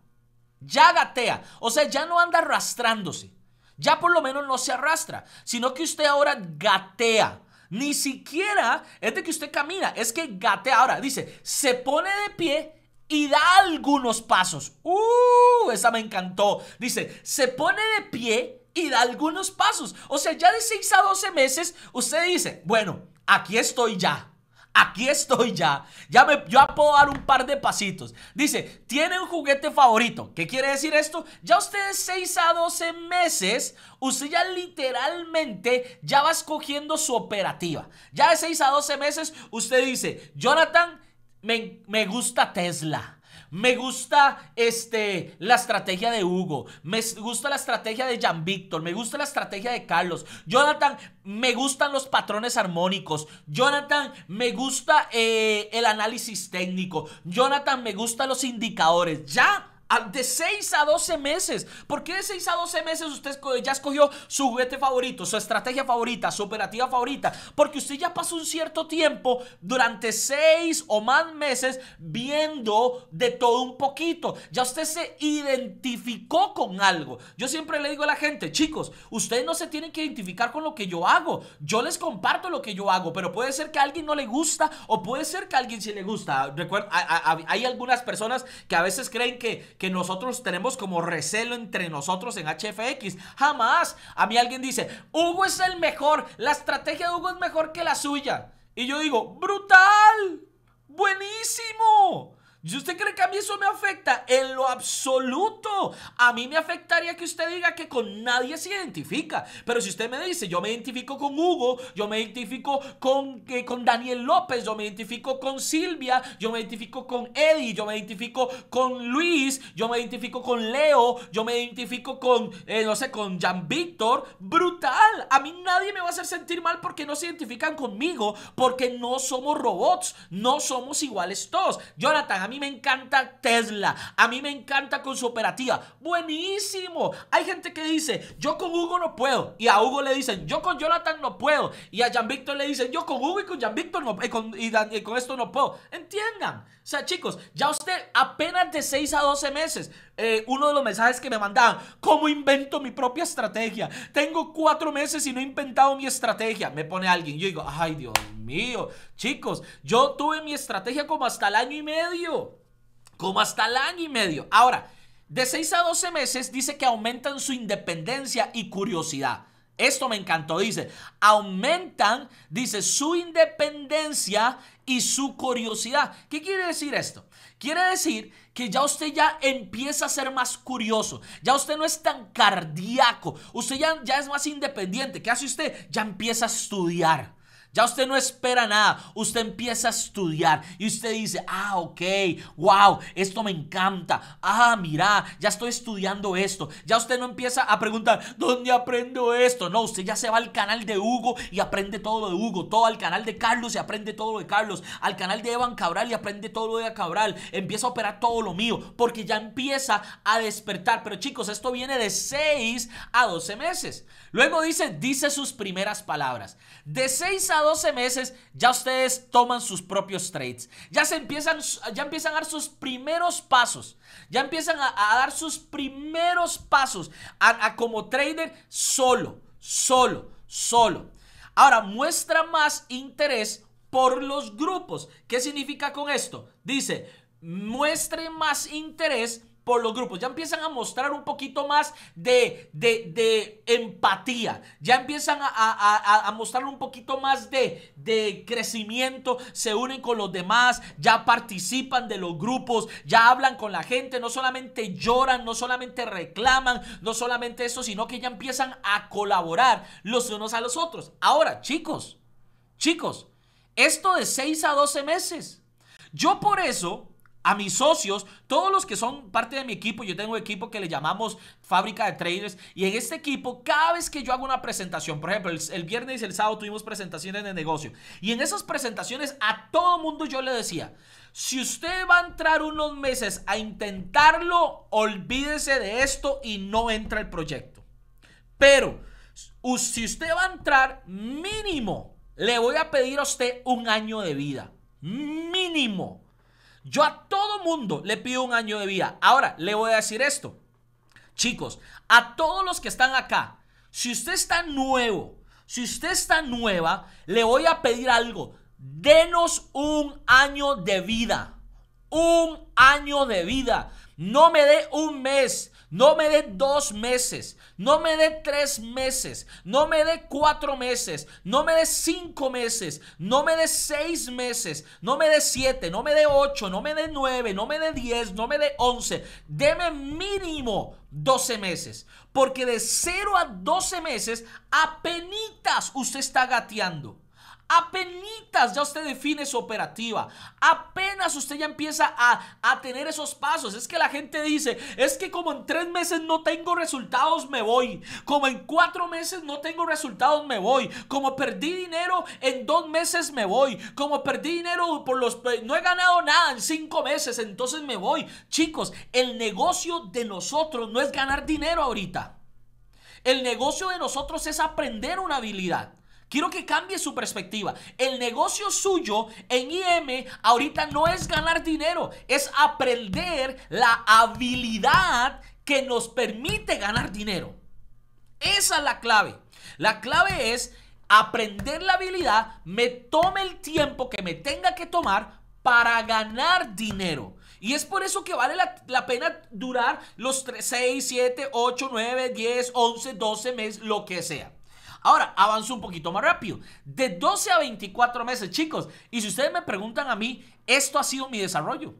Ya gatea. O sea, ya no anda arrastrándose. Ya por lo menos no se arrastra, sino que usted ahora gatea. Ni siquiera es de que usted camina, es que gatea. Ahora dice, se pone de pie y da algunos pasos. ¡Uh! Esa me encantó. Dice, se pone de pie y da algunos pasos. O sea, ya de 6 a 12 meses, usted dice, bueno, aquí estoy ya. Aquí estoy ya. Ya me yo puedo dar un par de pasitos. Dice, tiene un juguete favorito. ¿Qué quiere decir esto? Ya ustedes 6 a 12 meses, usted ya literalmente ya va escogiendo su operativa. Ya de 6 a 12 meses, usted dice, Jonathan, me, me gusta Tesla. Me gusta este, la estrategia de Hugo. Me gusta la estrategia de Jan Víctor. Me gusta la estrategia de Carlos. Jonathan, me gustan los patrones armónicos. Jonathan, me gusta eh, el análisis técnico. Jonathan, me gustan los indicadores. Ya de 6 a 12 meses. ¿Por qué de 6 a 12 meses usted ya escogió su juguete favorito, su estrategia favorita, su operativa favorita? Porque usted ya pasó un cierto tiempo durante 6 o más meses viendo de todo un poquito. Ya usted se identificó con algo. Yo siempre le digo a la gente, chicos, ustedes no se tienen que identificar con lo que yo hago. Yo les comparto lo que yo hago, pero puede ser que a alguien no le gusta o puede ser que a alguien sí le gusta. hay algunas personas que a veces creen que que nosotros tenemos como recelo entre nosotros en HFX. Jamás. A mí alguien dice, Hugo es el mejor, la estrategia de Hugo es mejor que la suya. Y yo digo, brutal, buenísimo. Si usted cree que a mí eso me afecta, en lo absoluto, a mí me afectaría que usted diga que con nadie se identifica. Pero si usted me dice, yo me identifico con Hugo, yo me identifico con, eh, con Daniel López, yo me identifico con Silvia, yo me identifico con Eddie, yo me identifico con Luis, yo me identifico con Leo, yo me identifico con, eh, no sé, con Jan Víctor, brutal. A mí nadie me va a hacer sentir mal porque no se identifican conmigo, porque no somos robots, no somos iguales todos. Jonathan, a mí me encanta Tesla, a mí me encanta con su operativa. Buenísimo. Hay gente que dice, yo con Hugo no puedo. Y a Hugo le dicen, yo con Jonathan no puedo. Y a Jan Víctor le dicen, yo con Hugo y con Jan Víctor no, y con, y con esto no puedo. Entiendan. O sea, chicos, ya usted apenas de 6 a 12 meses, eh, uno de los mensajes que me mandaban, ¿cómo invento mi propia estrategia? Tengo 4 meses y no he inventado mi estrategia. Me pone alguien, yo digo, ay Dios mío, chicos, yo tuve mi estrategia como hasta el año y medio. Como hasta el año y medio. Ahora, de 6 a 12 meses dice que aumentan su independencia y curiosidad. Esto me encantó, dice, aumentan, dice, su independencia y su curiosidad. ¿Qué quiere decir esto? Quiere decir que ya usted ya empieza a ser más curioso, ya usted no es tan cardíaco, usted ya, ya es más independiente. ¿Qué hace usted? Ya empieza a estudiar. Ya usted no espera nada, usted empieza a estudiar y usted dice, ah, ok, wow, esto me encanta, ah, mira, ya estoy estudiando esto. Ya usted no empieza a preguntar, ¿dónde aprendo esto? No, usted ya se va al canal de Hugo y aprende todo lo de Hugo, todo al canal de Carlos y aprende todo lo de Carlos, al canal de Evan Cabral y aprende todo lo de Cabral, empieza a operar todo lo mío, porque ya empieza a despertar. Pero chicos, esto viene de 6 a 12 meses. Luego dice, dice sus primeras palabras. De 6 a 12 meses ya ustedes toman sus propios trades. Ya se empiezan, ya empiezan a dar sus primeros pasos. Ya empiezan a, dar sus primeros pasos como trader solo, solo, solo. Ahora muestra más interés por los grupos. ¿Qué significa con esto? Dice, muestre más interés por los grupos. Ya empiezan a mostrar un poquito más de, empatía. Ya empiezan a, mostrar un poquito más de, de crecimiento. Se unen con los demás. Ya participan de los grupos. Ya hablan con la gente. No solamente lloran, no solamente reclaman. No solamente eso, sino que ya empiezan a colaborar los unos a los otros. Ahora, chicos, chicos, esto de 6 a 12 meses. Yo por eso a mis socios, todos los que son parte de mi equipo, yo tengo un equipo que le llamamos fábrica de traders y en este equipo cada vez que yo hago una presentación, por ejemplo, el, viernes y el sábado tuvimos presentaciones de negocio y en esas presentaciones a todo mundo yo le decía, si usted va a entrar unos meses a intentarlo, olvídese de esto y no entra el proyecto. Pero si usted va a entrar mínimo, le voy a pedir a usted un año de vida. Mínimo yo a todo mundo le pido un año de vida. Ahora, le voy a decir esto. Chicos, a todos los que están acá, si usted está nuevo, si usted está nueva, le voy a pedir algo. Denos un año de vida. Un año de vida. No me dé un mes. No me dé dos meses, no me dé tres meses, no me dé cuatro meses, no me dé cinco meses, no me dé seis meses, no me dé siete, no me dé ocho, no me dé nueve, no me dé diez, no me dé once. Deme mínimo doce meses. Porque de cero a doce meses, apenitas usted está gateando. Apenitas ya usted define su operativa. Apenas usted ya empieza a, tener esos pasos. Es que la gente dice, es que como en tres meses no tengo resultados, me voy. Como en cuatro meses no tengo resultados, me voy. Como perdí dinero, en dos meses me voy. Como perdí dinero por los... Eh, no he ganado nada en cinco meses, entonces me voy. Chicos, el negocio de nosotros no es ganar dinero ahorita. El negocio de nosotros es aprender una habilidad. Quiero que cambie su perspectiva. El negocio suyo en IM ahorita no es ganar dinero, es aprender la habilidad que nos permite ganar dinero. Esa es la clave. La clave es aprender la habilidad, me tome el tiempo que me tenga que tomar para ganar dinero. Y es por eso que vale la, pena durar los 6, 7, 8, 9, 10, 11, 12 meses, lo que sea. Ahora, avanzo un poquito más rápido. De 12 a 24 meses, chicos. Y si ustedes me preguntan a mí, esto ha sido mi desarrollo.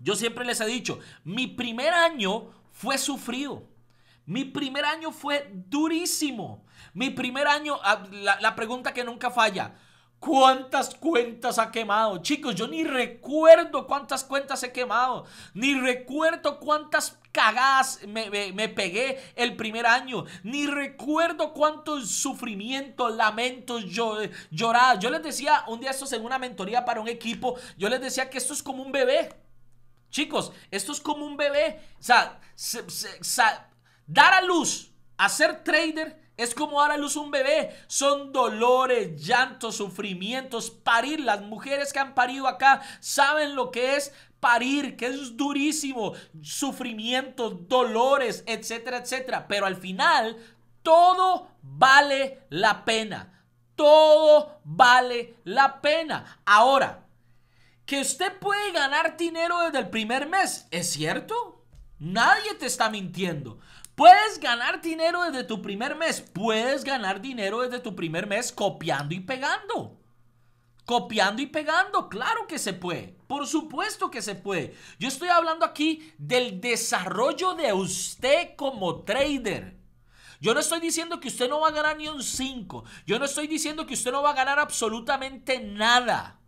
Yo siempre les he dicho, mi primer año fue sufrido. Mi primer año fue durísimo. Mi primer año, ah, la, la pregunta que nunca falla, cuántas cuentas ha quemado. Chicos, yo ni recuerdo cuántas cuentas he quemado, ni recuerdo cuántas cagadas me, pegué el primer año, ni recuerdo cuántos sufrimientos, lamentos, yo, lloradas. Yo les decía un día esto en una mentoría para un equipo, yo les decía que esto es como un bebé. Chicos, esto es como un bebé. O sea, dar a luz, hacer trader es como dar a luz un bebé. Son dolores, llantos, sufrimientos, parir. Las mujeres que han parido acá saben lo que es parir, que es durísimo. Sufrimientos, dolores, etcétera, etcétera. Pero al final, todo vale la pena. Todo vale la pena. Ahora, que usted puede ganar dinero desde el primer mes, ¿es cierto? Nadie te está mintiendo. Puedes ganar dinero desde tu primer mes. Puedes ganar dinero desde tu primer mes copiando y pegando. Copiando y pegando, claro que se puede. Por supuesto que se puede. Yo estoy hablando aquí del desarrollo de usted como trader. Yo no estoy diciendo que usted no va a ganar ni un 5. Yo no estoy diciendo que usted no va a ganar absolutamente nada.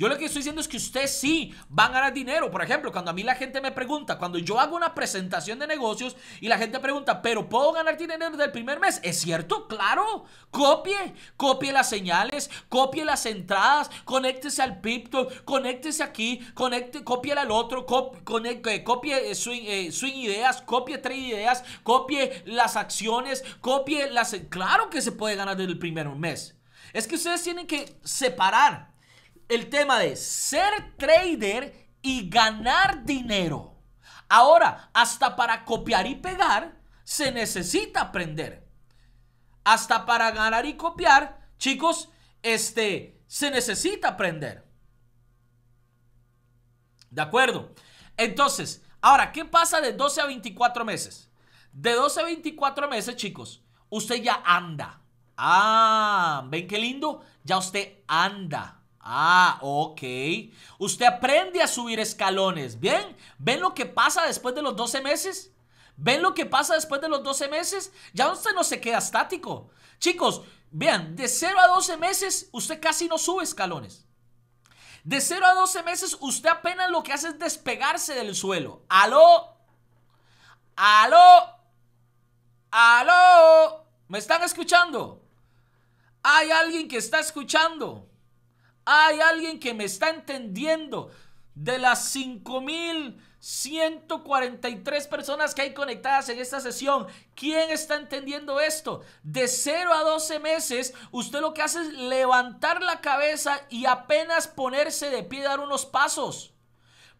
Yo lo que estoy diciendo es que ustedes sí van a ganar dinero. Por ejemplo, cuando a mí la gente me pregunta, cuando yo hago una presentación de negocios y la gente pregunta, ¿pero puedo ganar dinero desde el primer mes? ¿Es cierto? Claro. Copie, copie las señales, copie las entradas, conéctese al Pipto, conéctese aquí, conecte, copie al otro, eh, copie, copie eh, swing, eh, swing, ideas, copie trade ideas, copie las acciones, copie las... Claro que se puede ganar desde el primer mes. Es que ustedes tienen que separar el tema de ser trader y ganar dinero. Ahora, hasta para copiar y pegar, se necesita aprender. Hasta para ganar y copiar, chicos, este, se necesita aprender. ¿De acuerdo? Entonces, ahora, ¿qué pasa de 12 a 24 meses? De 12 a 24 meses, chicos, usted ya anda. Ah, ¿ven qué lindo? Ya usted anda. Ah, ok. Usted aprende a subir escalones. Bien, ¿ven lo que pasa después de los 12 meses? ¿Ven lo que pasa después de los 12 meses? Ya usted no se queda estático. Chicos, vean, de 0 a 12 meses usted casi no sube escalones. De 0 a 12 meses usted apenas lo que hace es despegarse del suelo. Aló, aló, aló. ¿Me están escuchando? Hay alguien que está escuchando. Hay alguien que me está entendiendo. De las 5.143 personas que hay conectadas en esta sesión, ¿quién está entendiendo esto? De 0 a 12 meses, usted lo que hace es levantar la cabeza y apenas ponerse de pie, dar unos pasos.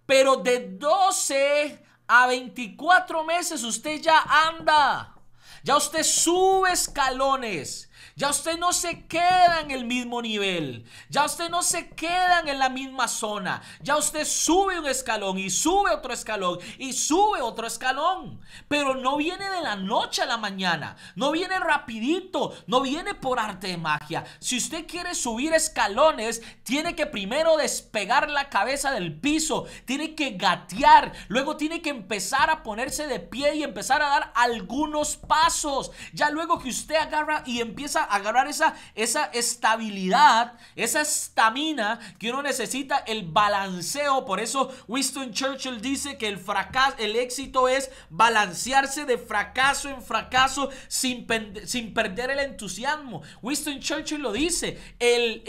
Pero de 12 a 24 meses, usted ya anda. Ya usted sube escalones. Ya usted no se queda en el mismo nivel. Ya usted no se queda en la misma zona. Ya usted sube un escalón y sube otro escalón y sube otro escalón. Pero no viene de la noche a la mañana. No viene rapidito. No viene por arte de magia. Si usted quiere subir escalones, tiene que primero despegar la cabeza del piso. Tiene que gatear. Luego tiene que empezar a ponerse de pie y empezar a dar algunos pasos. Ya luego que usted agarra y empieza agarrar esa, esa estabilidad, esa estamina que uno necesita, el balanceo. Por eso Winston Churchill dice que el fracaso, el éxito es balancearse de fracaso en fracaso sin, sin perder el entusiasmo. Winston Churchill lo dice, el,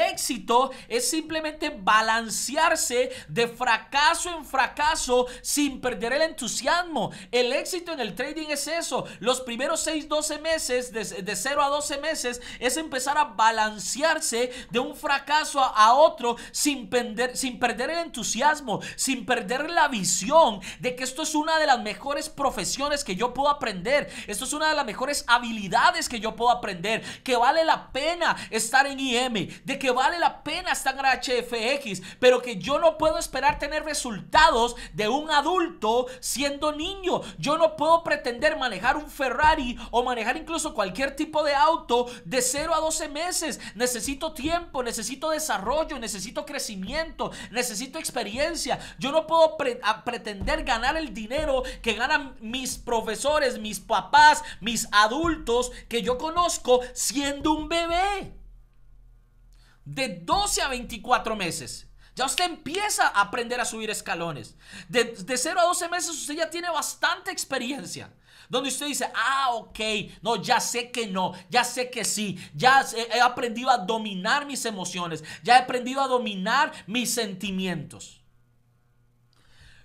éxito es simplemente balancearse de fracaso en fracaso sin perder el entusiasmo. El éxito en el trading es eso. Los primeros 6, 12 meses, de, de 0 a 12 meses es empezar a balancearse de un fracaso a otro sin perder, sin perder el entusiasmo, sin perder la visión de que esto es una de las mejores profesiones que yo puedo aprender, esto es una de las mejores habilidades que yo puedo aprender, que vale la pena estar en IM, de que vale la pena estar en HFX, pero que yo no puedo esperar tener resultados de un adulto siendo niño. Yo no puedo pretender manejar un Ferrari o manejar incluso cualquier tipo de auto de 0 a 12 meses. Necesito tiempo, necesito desarrollo, necesito crecimiento, necesito experiencia. Yo no puedo pretender ganar el dinero que ganan mis profesores, mis papás, mis adultos que yo conozco siendo un bebé. De 12 a 24 meses. Ya usted empieza a aprender a subir escalones. De, de, 0 a 12 meses usted ya tiene bastante experiencia donde usted dice, ah, ok, no, ya sé que no, ya sé que sí, ya he aprendido a dominar mis emociones, ya he aprendido a dominar mis sentimientos.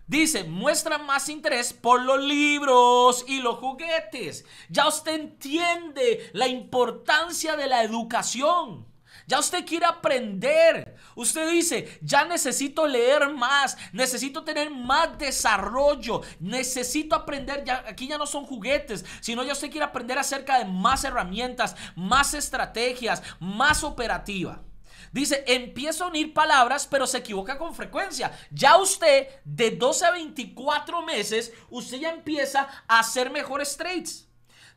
Dice, muestra más interés por los libros y los juguetes. Ya usted entiende la importancia de la educación. Ya usted quiere aprender. Usted dice, ya necesito leer más, necesito tener más desarrollo, necesito aprender, ya, aquí ya no son juguetes, sino ya usted quiere aprender acerca de más herramientas, más estrategias, más operativa. Dice, empieza a unir palabras, pero se equivoca con frecuencia. Ya usted, de 12 a 24 meses, usted ya empieza a hacer mejores trades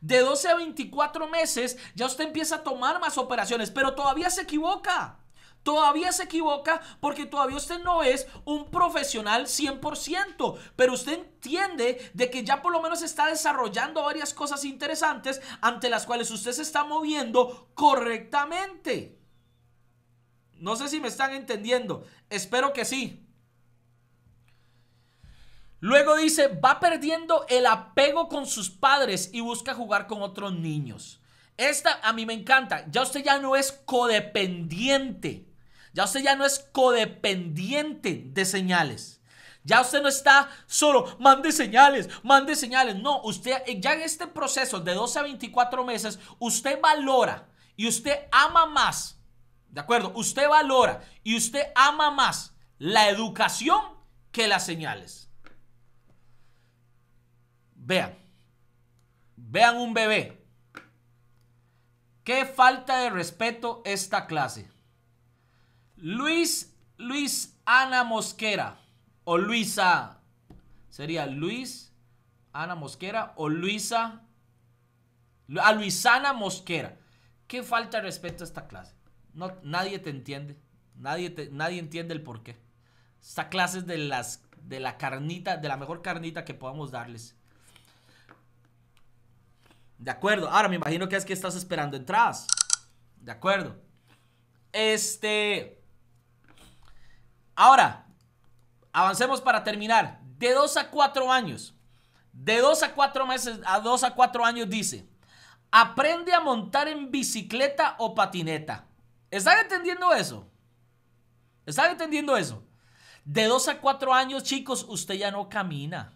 de 12 a 24 meses ya usted empieza a tomar más operaciones, pero todavía se equivoca. Todavía se equivoca porque todavía usted no es un profesional 100%, pero usted entiende de que ya por lo menos está desarrollando varias cosas interesantes ante las cuales usted se está moviendo correctamente. No sé si me están entendiendo, espero que sí. Luego dice, va perdiendo el apego con sus padres y busca jugar con otros niños. Esta a mí me encanta. Ya usted ya no es codependiente. Ya usted ya no es codependiente de señales. Ya usted no está solo, mande señales, mande señales. No, usted ya en este proceso de 12 a 24 meses, usted valora y usted ama más. ¿De acuerdo? Usted valora y usted ama más la educación que las señales. Vean. Vean un bebé. Qué falta de respeto esta clase. Luis, Luis Ana Mosquera. O Luisa. Sería Luis Ana Mosquera o Luisa. A ah, Luisana Mosquera. Qué falta de respeto esta clase. No, nadie te entiende. Nadie, nadie entiende el porqué. Esta clase es de, las, de la carnita, de la mejor carnita que podamos darles. De acuerdo. Ahora me imagino que es que estás esperando entradas. De acuerdo. Este. Ahora, avancemos para terminar. De 2 a 4 años. De 2 a 4 meses, a 2 a 4 años dice, aprende a montar en bicicleta o patineta. ¿Están entendiendo eso? ¿Están entendiendo eso? De 2 a 4 años, chicos, usted ya no camina.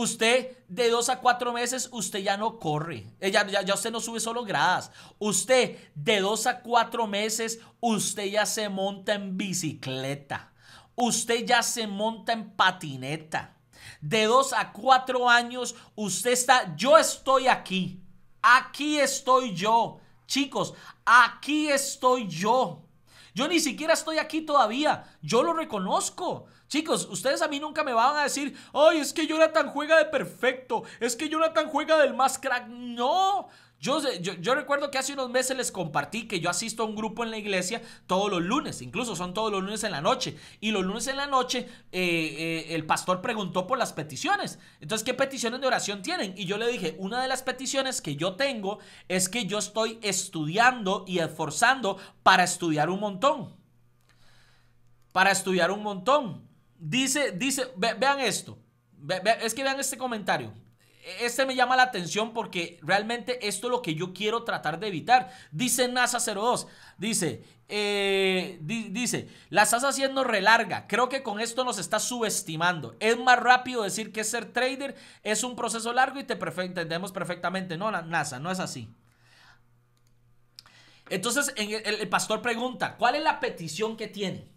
Usted de dos a cuatro meses, usted ya no corre, eh, ya, ya, usted no sube solo gradas. Usted de dos a cuatro meses, usted ya se monta en bicicleta. Usted ya se monta en patineta. De dos a cuatro años, usted está, yo estoy aquí. Aquí estoy yo. Chicos, aquí estoy yo. Yo ni siquiera estoy aquí todavía. Yo lo reconozco. Chicos, ustedes a mí nunca me van a decir, ay, es que Jonathan juega de perfecto, es que Jonathan juega del más crack. No, yo, yo, yo, recuerdo que hace unos meses les compartí que yo asisto a un grupo en la iglesia todos los lunes, incluso son todos los lunes en la noche. Y los lunes en la noche eh, eh, el pastor preguntó por las peticiones. Entonces, ¿qué peticiones de oración tienen? Y yo le dije, una de las peticiones que yo tengo es que yo estoy estudiando y esforzando para estudiar un montón. Para estudiar un montón. Dice, dice, vean esto. es que vean este comentario. Este me llama la atención porque realmente esto es lo que yo quiero tratar de evitar. Dice NASA02, dice, eh, dice, la estás haciendo relarga. Creo que con esto nos estás subestimando. Es más rápido decir que ser trader es un proceso largo y te entendemos perfectamente. No, NASA, no es así. Entonces, el pastor pregunta, ¿cuál es la petición que tiene?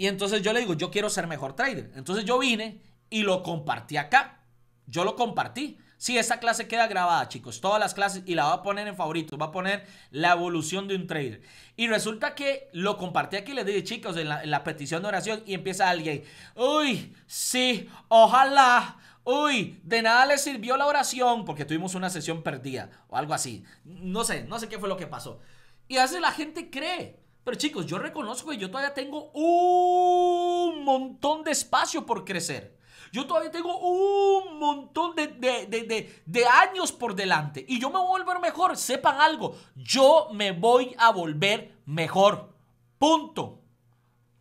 Y entonces yo le digo, yo quiero ser mejor trader. Entonces yo vine y lo compartí acá. Yo lo compartí. sí, esa clase queda grabada, chicos, todas las clases y la va a poner en favoritos, va a poner la evolución de un trader. Y resulta que lo compartí aquí, Le dije, chicos, en la, petición de oración y empieza alguien, uy, sí, ojalá, uy, de nada le sirvió la oración porque tuvimos una sesión perdida o algo así. No sé, no sé qué fue lo que pasó. Y a veces la gente cree pero chicos, yo reconozco que yo todavía tengo un montón de espacio por crecer. Yo todavía tengo un montón de, años por delante. Y yo me voy a volver mejor. Sepan algo. Yo me voy a volver mejor. Punto.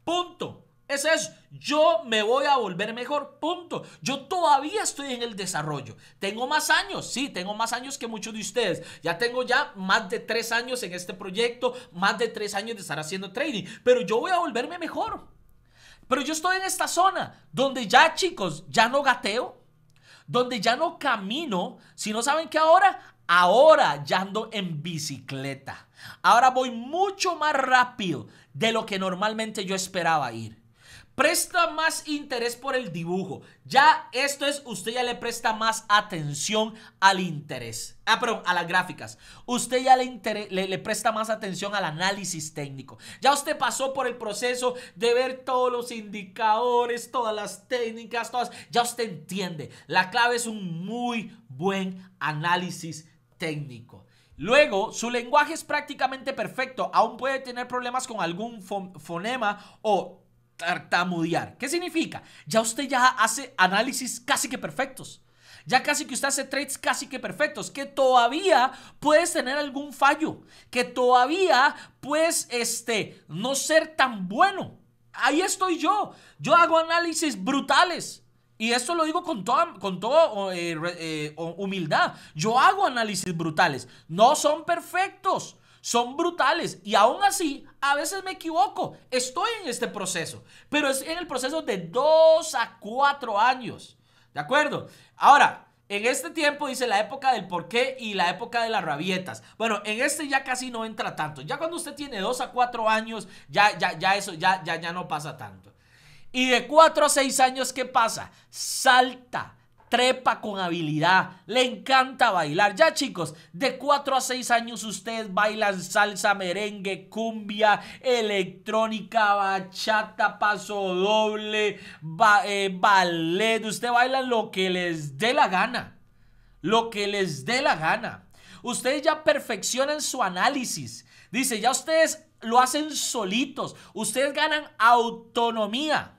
Punto. Eso es, yo me voy a volver mejor, punto. Yo todavía estoy en el desarrollo. Tengo más años, sí, tengo más años que muchos de ustedes. Ya tengo ya más de tres años en este proyecto, más de tres años de estar haciendo trading, pero yo voy a volverme mejor. Pero yo estoy en esta zona donde ya, chicos, ya no gateo, donde ya no camino. Si no saben que ahora, ahora ya ando en bicicleta. Ahora voy mucho más rápido de lo que normalmente yo esperaba ir presta más interés por el dibujo. Ya esto es, usted ya le presta más atención al interés. Ah, perdón, a las gráficas. Usted ya le, presta más atención al análisis técnico. Ya usted pasó por el proceso de ver todos los indicadores, todas las técnicas, todas. Ya usted entiende. La clave es un muy buen análisis técnico. Luego, su lenguaje es prácticamente perfecto, aún puede tener problemas con algún fonema o tartamudear. ¿Qué significa? Ya usted ya hace análisis casi que perfectos. Ya casi que usted hace trades casi que perfectos, que todavía puedes tener algún fallo, que todavía puedes este, no ser tan bueno. Ahí estoy yo. Yo hago análisis brutales. Y esto lo digo con toda, con eh, eh, humildad. Yo hago análisis brutales. No son perfectos son brutales y aún así a veces me equivoco. Estoy en este proceso, pero es en el proceso de 2 a 4 años. ¿De acuerdo? Ahora, en este tiempo dice la época del porqué y la época de las rabietas. Bueno, en este ya casi no entra tanto. Ya cuando usted tiene 2 a 4 años, ya, ya, ya eso ya, ya, ya no pasa tanto. Y de 4 a 6 años, ¿qué pasa? Salta trepa con habilidad, le encanta bailar. Ya chicos, de 4 a 6 años ustedes bailan salsa, merengue, cumbia, electrónica, bachata, paso doble, eh, ballet. Ustedes bailan lo que les dé la gana. Lo que les dé la gana. Ustedes ya perfeccionan su análisis. Dice, ya ustedes lo hacen solitos. Ustedes ganan autonomía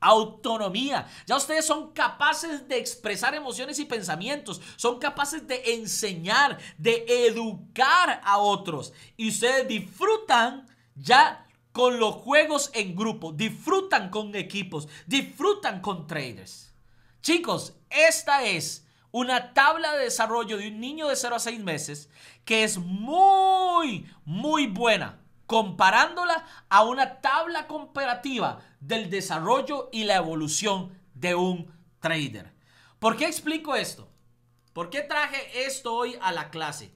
autonomía. Ya ustedes son capaces de expresar emociones y pensamientos, son capaces de enseñar, de educar a otros y ustedes disfrutan ya con los juegos en grupo, disfrutan con equipos, disfrutan con traders. Chicos, esta es una tabla de desarrollo de un niño de 0 a 6 meses que es muy, muy buena comparándola a una tabla comparativa del desarrollo y la evolución de un trader. ¿Por qué explico esto? ¿Por qué traje esto hoy a la clase?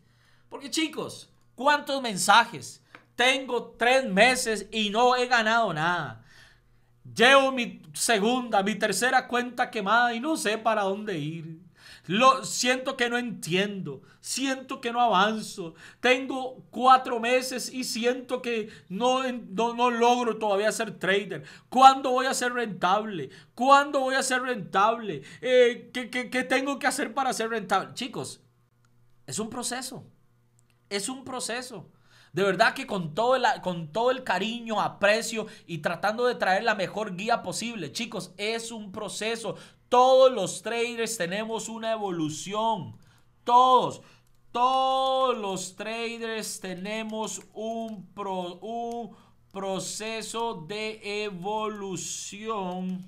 Porque chicos, ¿cuántos mensajes? Tengo tres meses y no he ganado nada. Llevo mi segunda, mi tercera cuenta quemada y no sé para dónde ir. Lo, siento que no entiendo, siento que no avanzo. Tengo cuatro meses y siento que no, no, no logro todavía ser trader. ¿Cuándo voy a ser rentable? ¿Cuándo voy a ser rentable? Eh, ¿qué, tengo que hacer para ser rentable? Chicos, es un proceso. Es un proceso. De verdad que con todo, el, con todo el cariño, aprecio y tratando de traer la mejor guía posible. Chicos, es un proceso. Todos los traders tenemos una evolución. Todos. Todos los traders tenemos un, proceso de evolución.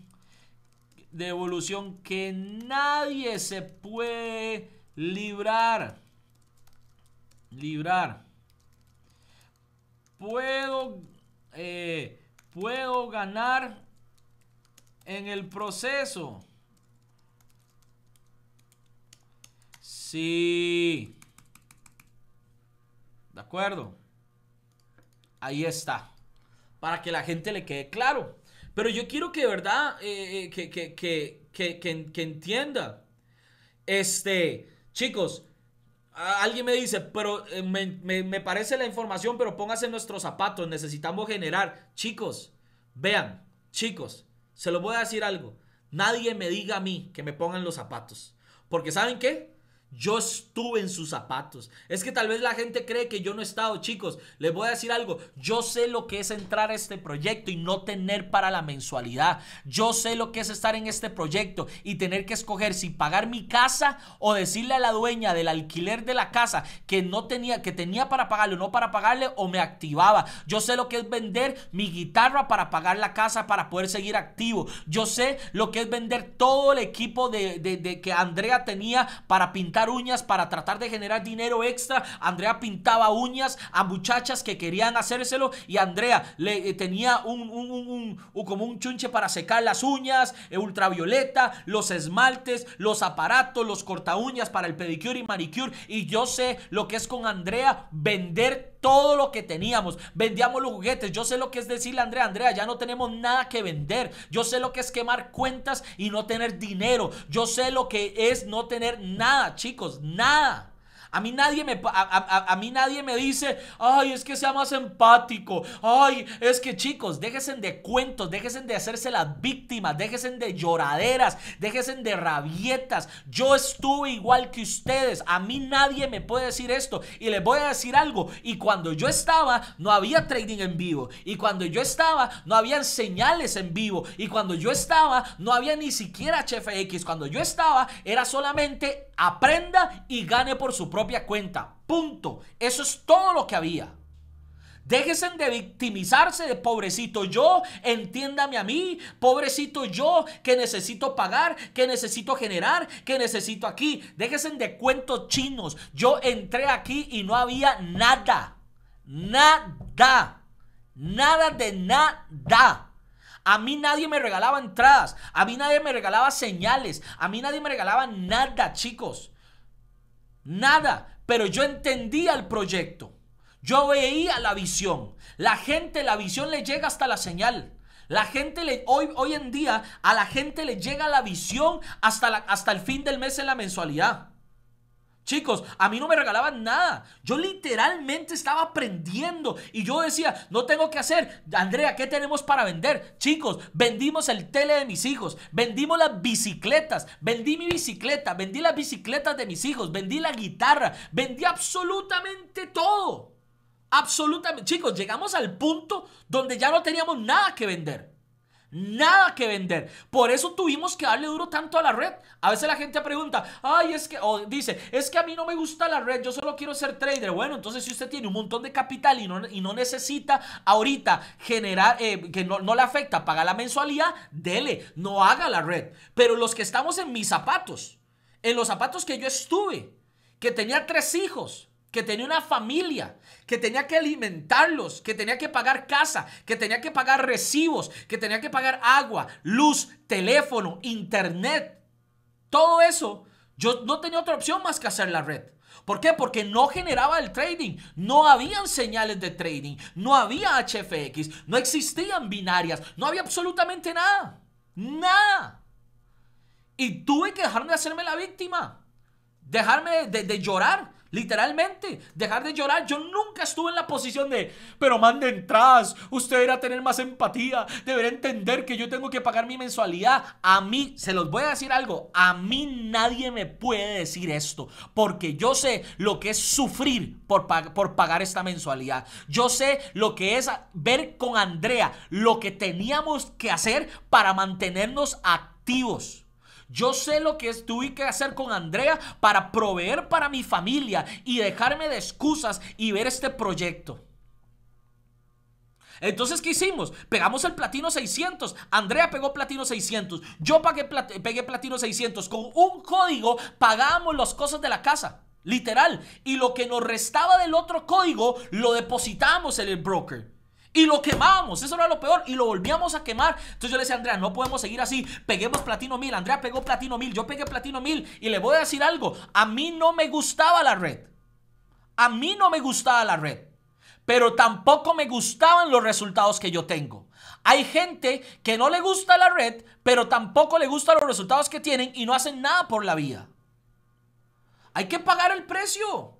De evolución que nadie se puede librar. Librar. Puedo, eh, puedo ganar en el proceso. Sí. ¿De acuerdo? Ahí está. Para que la gente le quede claro. Pero yo quiero que de verdad, eh, eh, que, entienda. Este, chicos, alguien me dice, pero eh, me, parece la información, pero póngase nuestros zapatos, necesitamos generar. Chicos, vean, chicos, se los voy a decir algo. Nadie me diga a mí que me pongan los zapatos. Porque ¿saben qué? Yo estuve en sus zapatos. Es que tal vez la gente cree que yo no he estado, chicos. Les voy a decir algo. Yo sé lo que es entrar a este proyecto y no tener para la mensualidad. Yo sé lo que es estar en este proyecto y tener que escoger si pagar mi casa o decirle a la dueña del alquiler de la casa que no tenía, que tenía para pagarle o no para pagarle o me activaba. Yo sé lo que es vender mi guitarra para pagar la casa para poder seguir activo. Yo sé lo que es vender todo el equipo de que Andrea tenía para pintar uñas para tratar de generar dinero extra. Andrea pintaba uñas a muchachas que querían hacérselo y Andrea le eh, tenía un, como un chunche para secar las uñas, eh, ultravioleta, los esmaltes, los aparatos, los corta uñas para el pedicure y manicure. Y yo sé lo que es con Andrea vender todo lo que teníamos. Vendíamos los juguetes. Yo sé lo que es decirle a Andrea, Andrea, ya no tenemos nada que vender. Yo sé lo que es quemar cuentas y no tener dinero. Yo sé lo que es no tener nada, chicos chicos, nada. A mí nadie me, a, mí nadie me dice, ay, es que sea más empático. Ay, es que chicos, déjense de cuentos, déjense de hacerse las víctimas, déjense de lloraderas, déjense de rabietas. Yo estuve igual que ustedes. A mí nadie me puede decir esto. Y les voy a decir algo. Y cuando yo estaba, no había trading en vivo. Y cuando yo estaba, no habían señales en vivo. Y cuando yo estaba, no había ni siquiera X. Cuando yo estaba, era solamente aprenda y gane por su propio cuenta. Punto. Eso es todo lo que había. Déjense de victimizarse de pobrecito yo, entiéndame a mí, pobrecito yo, que necesito pagar, que necesito generar, que necesito aquí. Déjense de cuentos chinos. Yo entré aquí y no había nada. Nada. Nada de nada. A mí nadie me regalaba entradas, a mí nadie me regalaba señales, a mí nadie me regalaba nada, chicos nada, pero yo entendía el proyecto. Yo veía la visión. La gente, la visión le llega hasta la señal. La gente le, hoy, hoy en día a la gente le llega la visión hasta, hasta el fin del mes en la mensualidad. Chicos, a mí no me regalaban nada. Yo literalmente estaba aprendiendo y yo decía, no tengo que hacer. Andrea, ¿qué tenemos para vender? Chicos, vendimos el tele de mis hijos, vendimos las bicicletas, vendí mi bicicleta, vendí las bicicletas de mis hijos, vendí la guitarra, vendí absolutamente todo. Absolutamente. Chicos, llegamos al punto donde ya no teníamos nada que vender. Nada que vender. Por eso tuvimos que darle duro tanto a la red. A veces la gente pregunta, ay, es que, o dice, es que a mí no me gusta la red, yo solo quiero ser trader. Bueno, entonces si usted tiene un montón de capital y no, necesita ahorita generar, eh, que no, no le afecta pagar la mensualidad, dele, no haga la red. Pero los que estamos en mis zapatos, en los zapatos que yo estuve, que tenía tres hijos, que tenía una familia, que tenía que alimentarlos, que tenía que pagar casa, que tenía que pagar recibos, que tenía que pagar agua, luz, teléfono, internet. Todo eso, yo no tenía otra opción más que hacer la red. ¿Por qué? Porque no generaba el trading. No habían señales de trading. No había HFX. No existían binarias. No había absolutamente nada. Nada. Y tuve que dejarme de hacerme la víctima. Dejarme de llorar Literalmente, dejar de llorar. Yo nunca estuve en la posición de, pero mande entradas, usted deberá tener más empatía, deberá entender que yo tengo que pagar mi mensualidad. A mí, se los voy a decir algo, a mí nadie me puede decir esto, porque yo sé lo que es sufrir por, por pagar esta mensualidad. Yo sé lo que es ver con Andrea lo que teníamos que hacer para mantenernos activos yo sé lo que tuve que hacer con Andrea para proveer para mi familia y dejarme de excusas y ver este proyecto. Entonces, ¿qué hicimos? Pegamos el platino 600. Andrea pegó platino 600. Yo pagué pegué platino 600. Con un código pagamos las cosas de la casa. Literal. Y lo que nos restaba del otro código lo depositábamos en el broker. Y lo quemamos, eso era lo peor, y lo volvíamos a quemar. Entonces yo le decía, Andrea, no podemos seguir así. Peguemos platino mil, Andrea pegó platino mil, yo pegué platino mil. Y le voy a decir algo, a mí no me gustaba la red. A mí no me gustaba la red. Pero tampoco me gustaban los resultados que yo tengo. Hay gente que no le gusta la red, pero tampoco le gustan los resultados que tienen y no hacen nada por la vida. Hay que pagar el precio.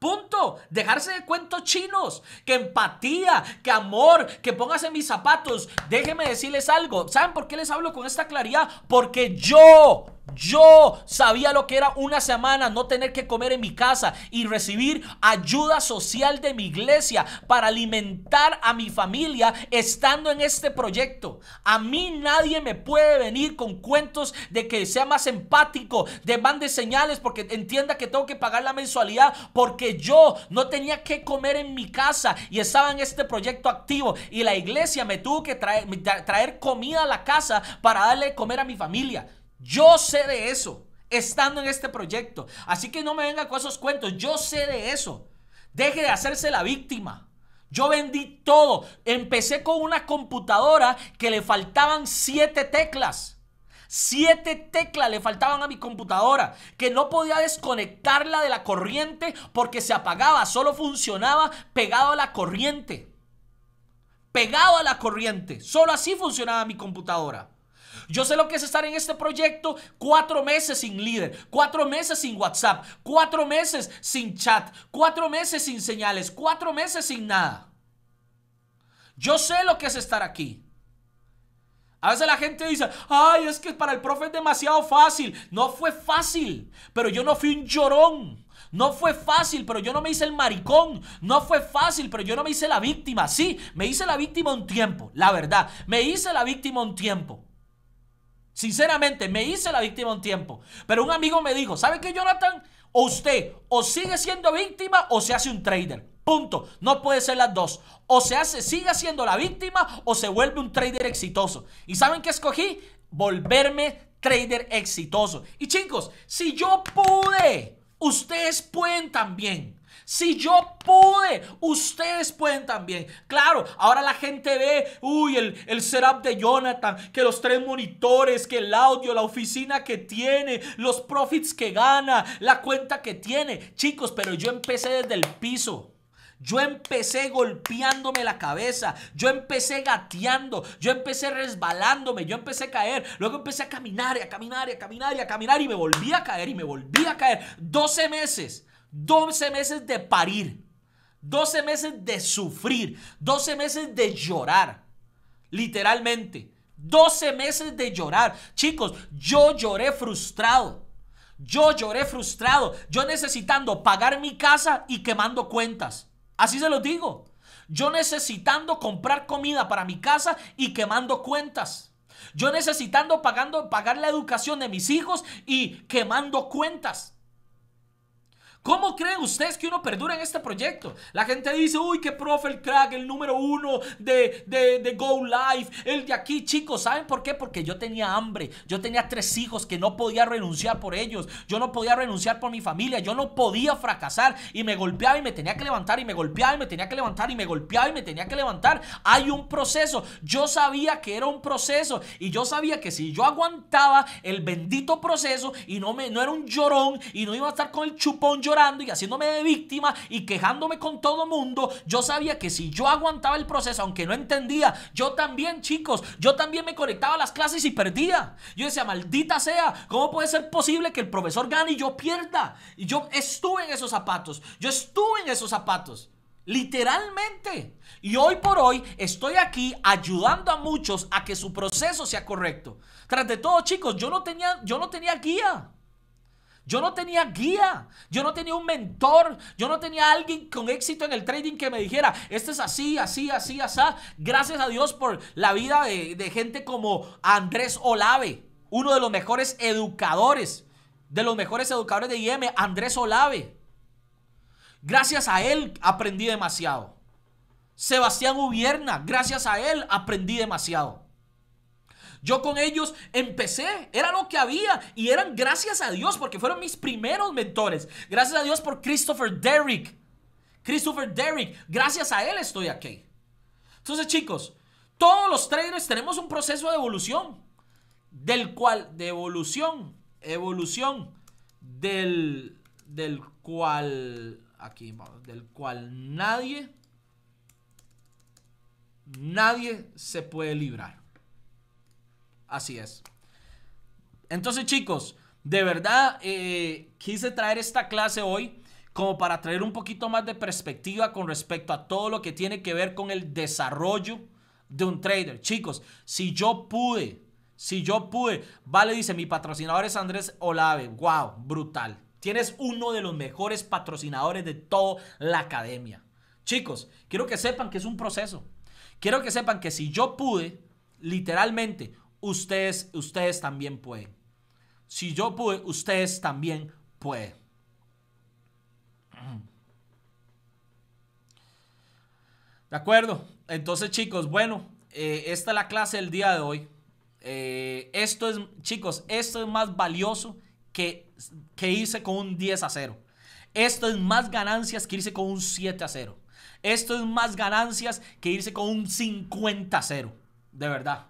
Punto. Dejarse de cuentos chinos. Que empatía, que amor, que pongas en mis zapatos. Déjenme decirles algo. ¿Saben por qué les hablo con esta claridad? Porque yo yo sabía lo que era una semana no tener que comer en mi casa y recibir ayuda social de mi iglesia para alimentar a mi familia estando en este proyecto. A mí nadie me puede venir con cuentos de que sea más empático, de mande señales porque entienda que tengo que pagar la mensualidad porque yo no tenía que comer en mi casa y estaba en este proyecto activo y la iglesia me tuvo que traer, traer comida a la casa para darle comer a mi familia. Yo sé de eso, estando en este proyecto. Así que no me venga con esos cuentos. Yo sé de eso. Deje de hacerse la víctima. Yo vendí todo. Empecé con una computadora que le faltaban siete teclas. Siete teclas le faltaban a mi computadora, que no podía desconectarla de la corriente porque se apagaba, solo funcionaba pegado a la corriente. Pegado a la corriente. Solo así funcionaba mi computadora. Yo sé lo que es estar en este proyecto cuatro meses sin líder, cuatro meses sin WhatsApp, cuatro meses sin chat, cuatro meses sin señales, cuatro meses sin nada. Yo sé lo que es estar aquí. A veces la gente dice, ay, es que para el profe es demasiado fácil. No fue fácil, pero yo no fui un llorón. No fue fácil, pero yo no me hice el maricón. No fue fácil, pero yo no me hice la víctima. Sí, me hice la víctima un tiempo, la verdad. Me hice la víctima un tiempo. Sinceramente, me hice la víctima un tiempo. Pero un amigo me dijo, ¿sabe qué, Jonathan? O usted o sigue siendo víctima o se hace un trader. Punto. No puede ser las dos. O se hace, sigue siendo la víctima o se vuelve un trader exitoso. ¿Y saben qué escogí? Volverme trader exitoso. Y chicos, si yo pude, ustedes pueden también. Si yo pude, ustedes pueden también. Claro, ahora la gente ve, uy, el, el setup de Jonathan, que los tres monitores, que el audio, la oficina que tiene, los profits que gana, la cuenta que tiene. Chicos, pero yo empecé desde el piso. Yo empecé golpeándome la cabeza, yo empecé gateando, yo empecé resbalándome, yo empecé a caer, luego empecé a caminar y a caminar y a caminar y a caminar y me volví a caer y me volví a caer. 12 meses 12 meses de parir, 12 meses de sufrir, 12 meses de llorar, literalmente. 12 meses de llorar. Chicos, yo lloré frustrado. Yo lloré frustrado. Yo necesitando pagar mi casa y quemando cuentas. Así se lo digo. Yo necesitando comprar comida para mi casa y quemando cuentas. Yo necesitando pagando, pagar la educación de mis hijos y quemando cuentas. ¿Cómo creen ustedes que uno perdura en este proyecto? La gente dice, uy, qué profe el crack, el número uno de, de Go Life, el de aquí, chicos. ¿Saben por qué? Porque yo tenía hambre, yo tenía tres hijos que no podía renunciar por ellos, yo no podía renunciar por mi familia, yo no podía fracasar y me golpeaba y me tenía que levantar y me golpeaba y me tenía que levantar y me golpeaba y me tenía que levantar. Hay un proceso. Yo sabía que era un proceso y yo sabía que si yo aguantaba el bendito proceso y no, me, no era un llorón y no iba a estar con el chupón, y haciéndome de víctima y quejándome con todo mundo, yo sabía que si yo aguantaba el proceso, aunque no entendía, yo también, chicos, yo también me conectaba a las clases y perdía. Yo decía, maldita sea, ¿cómo puede ser posible que el profesor gane y yo pierda? Y yo estuve en esos zapatos, yo estuve en esos zapatos. Literalmente. Y hoy por hoy estoy aquí ayudando a muchos a que su proceso sea correcto. Tras de todo, chicos, yo no tenía, yo no tenía guía. Yo no tenía guía, yo no tenía un mentor, yo no tenía alguien con éxito en el trading que me dijera, esto es así, así, así, así. Gracias a Dios por la vida de, gente como Andrés Olave, uno de los mejores educadores, de los mejores educadores de IM, Andrés Olave. Gracias a él aprendí demasiado. Sebastián Ubierna, gracias a él aprendí demasiado. Yo con ellos empecé, era lo que había y eran gracias a Dios porque fueron mis primeros mentores. Gracias a Dios por Christopher Derrick. Christopher Derrick, gracias a él estoy aquí. Entonces chicos, todos los traders tenemos un proceso de evolución. Del cual, de evolución, evolución, del, del cual, aquí del cual nadie, nadie se puede librar. Así es. Entonces chicos, de verdad eh, quise traer esta clase hoy como para traer un poquito más de perspectiva con respecto a todo lo que tiene que ver con el desarrollo de un trader. Chicos, si yo pude, si yo pude, vale, dice, mi patrocinador es Andrés Olave. Wow, brutal. Tienes uno de los mejores patrocinadores de toda la academia. Chicos, quiero que sepan que es un proceso. Quiero que sepan que si yo pude, literalmente, ustedes, ustedes también pueden. Si yo pude, ustedes también pueden. De acuerdo. Entonces, chicos, bueno, eh, esta es la clase del día de hoy. Eh, esto es, chicos, esto es más valioso que, que irse con un 10 a 0. Esto es más ganancias que irse con un 7 a 0. Esto es más ganancias que irse con un 50 a 0. De verdad.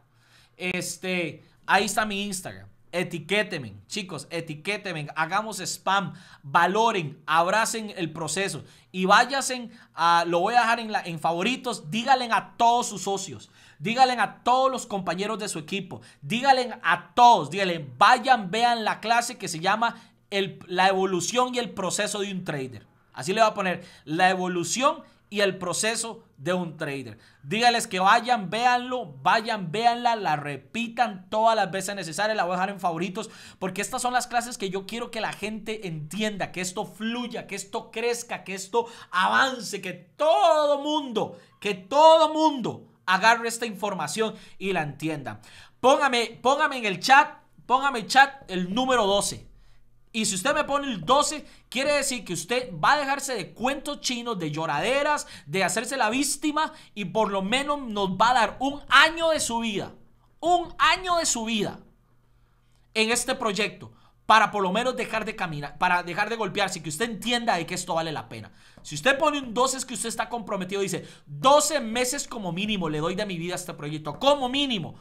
Este, ahí está mi Instagram. Etiquéteme, chicos, etiquéteme, hagamos spam, valoren, abracen el proceso y váyanse ah, lo voy a dejar en, favoritos, díganle a todos sus socios, díganle a todos los compañeros de su equipo, díganle a todos, díganle, vayan, vean la clase que se llama la evolución y el proceso de un trader. Así le voy a poner, la evolución y el proceso de un trader. Dígales que vayan, véanlo, vayan, véanla, la repitan todas las veces necesarias, la voy a dejar en favoritos, porque estas son las clases que yo quiero que la gente entienda, que esto fluya, que esto crezca, que esto avance, que todo mundo, que todo mundo agarre esta información y la entienda. Póngame, póngame en el chat, póngame el chat el número 12. Y si usted me pone el 12, quiere decir que usted va a dejarse de cuentos chinos, de lloraderas, de hacerse la víctima y por lo menos nos va a dar un año de su vida, un año de su vida en este proyecto para por lo menos dejar de caminar, para dejar de golpearse, que usted entienda de que esto vale la pena. Si usted pone un 12 es que usted está comprometido, dice 12 meses como mínimo le doy de mi vida a este proyecto, como mínimo.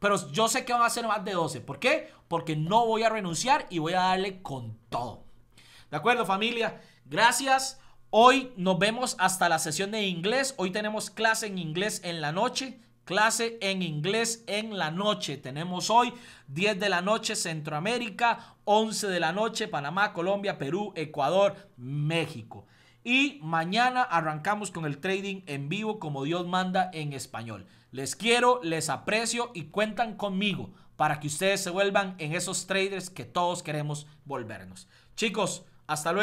Pero yo sé que van a ser más de 12. ¿Por qué? Porque no voy a renunciar y voy a darle con todo. ¿De acuerdo, familia? Gracias. Hoy nos vemos hasta la sesión de inglés. Hoy tenemos clase en inglés en la noche. Clase en inglés en la noche. Tenemos hoy 10 de la noche Centroamérica, 11 de la noche Panamá, Colombia, Perú, Ecuador, México. Y mañana arrancamos con el trading en vivo como Dios manda en español. Les quiero, les aprecio y cuentan conmigo para que ustedes se vuelvan en esos traders que todos queremos volvernos. Chicos, hasta luego.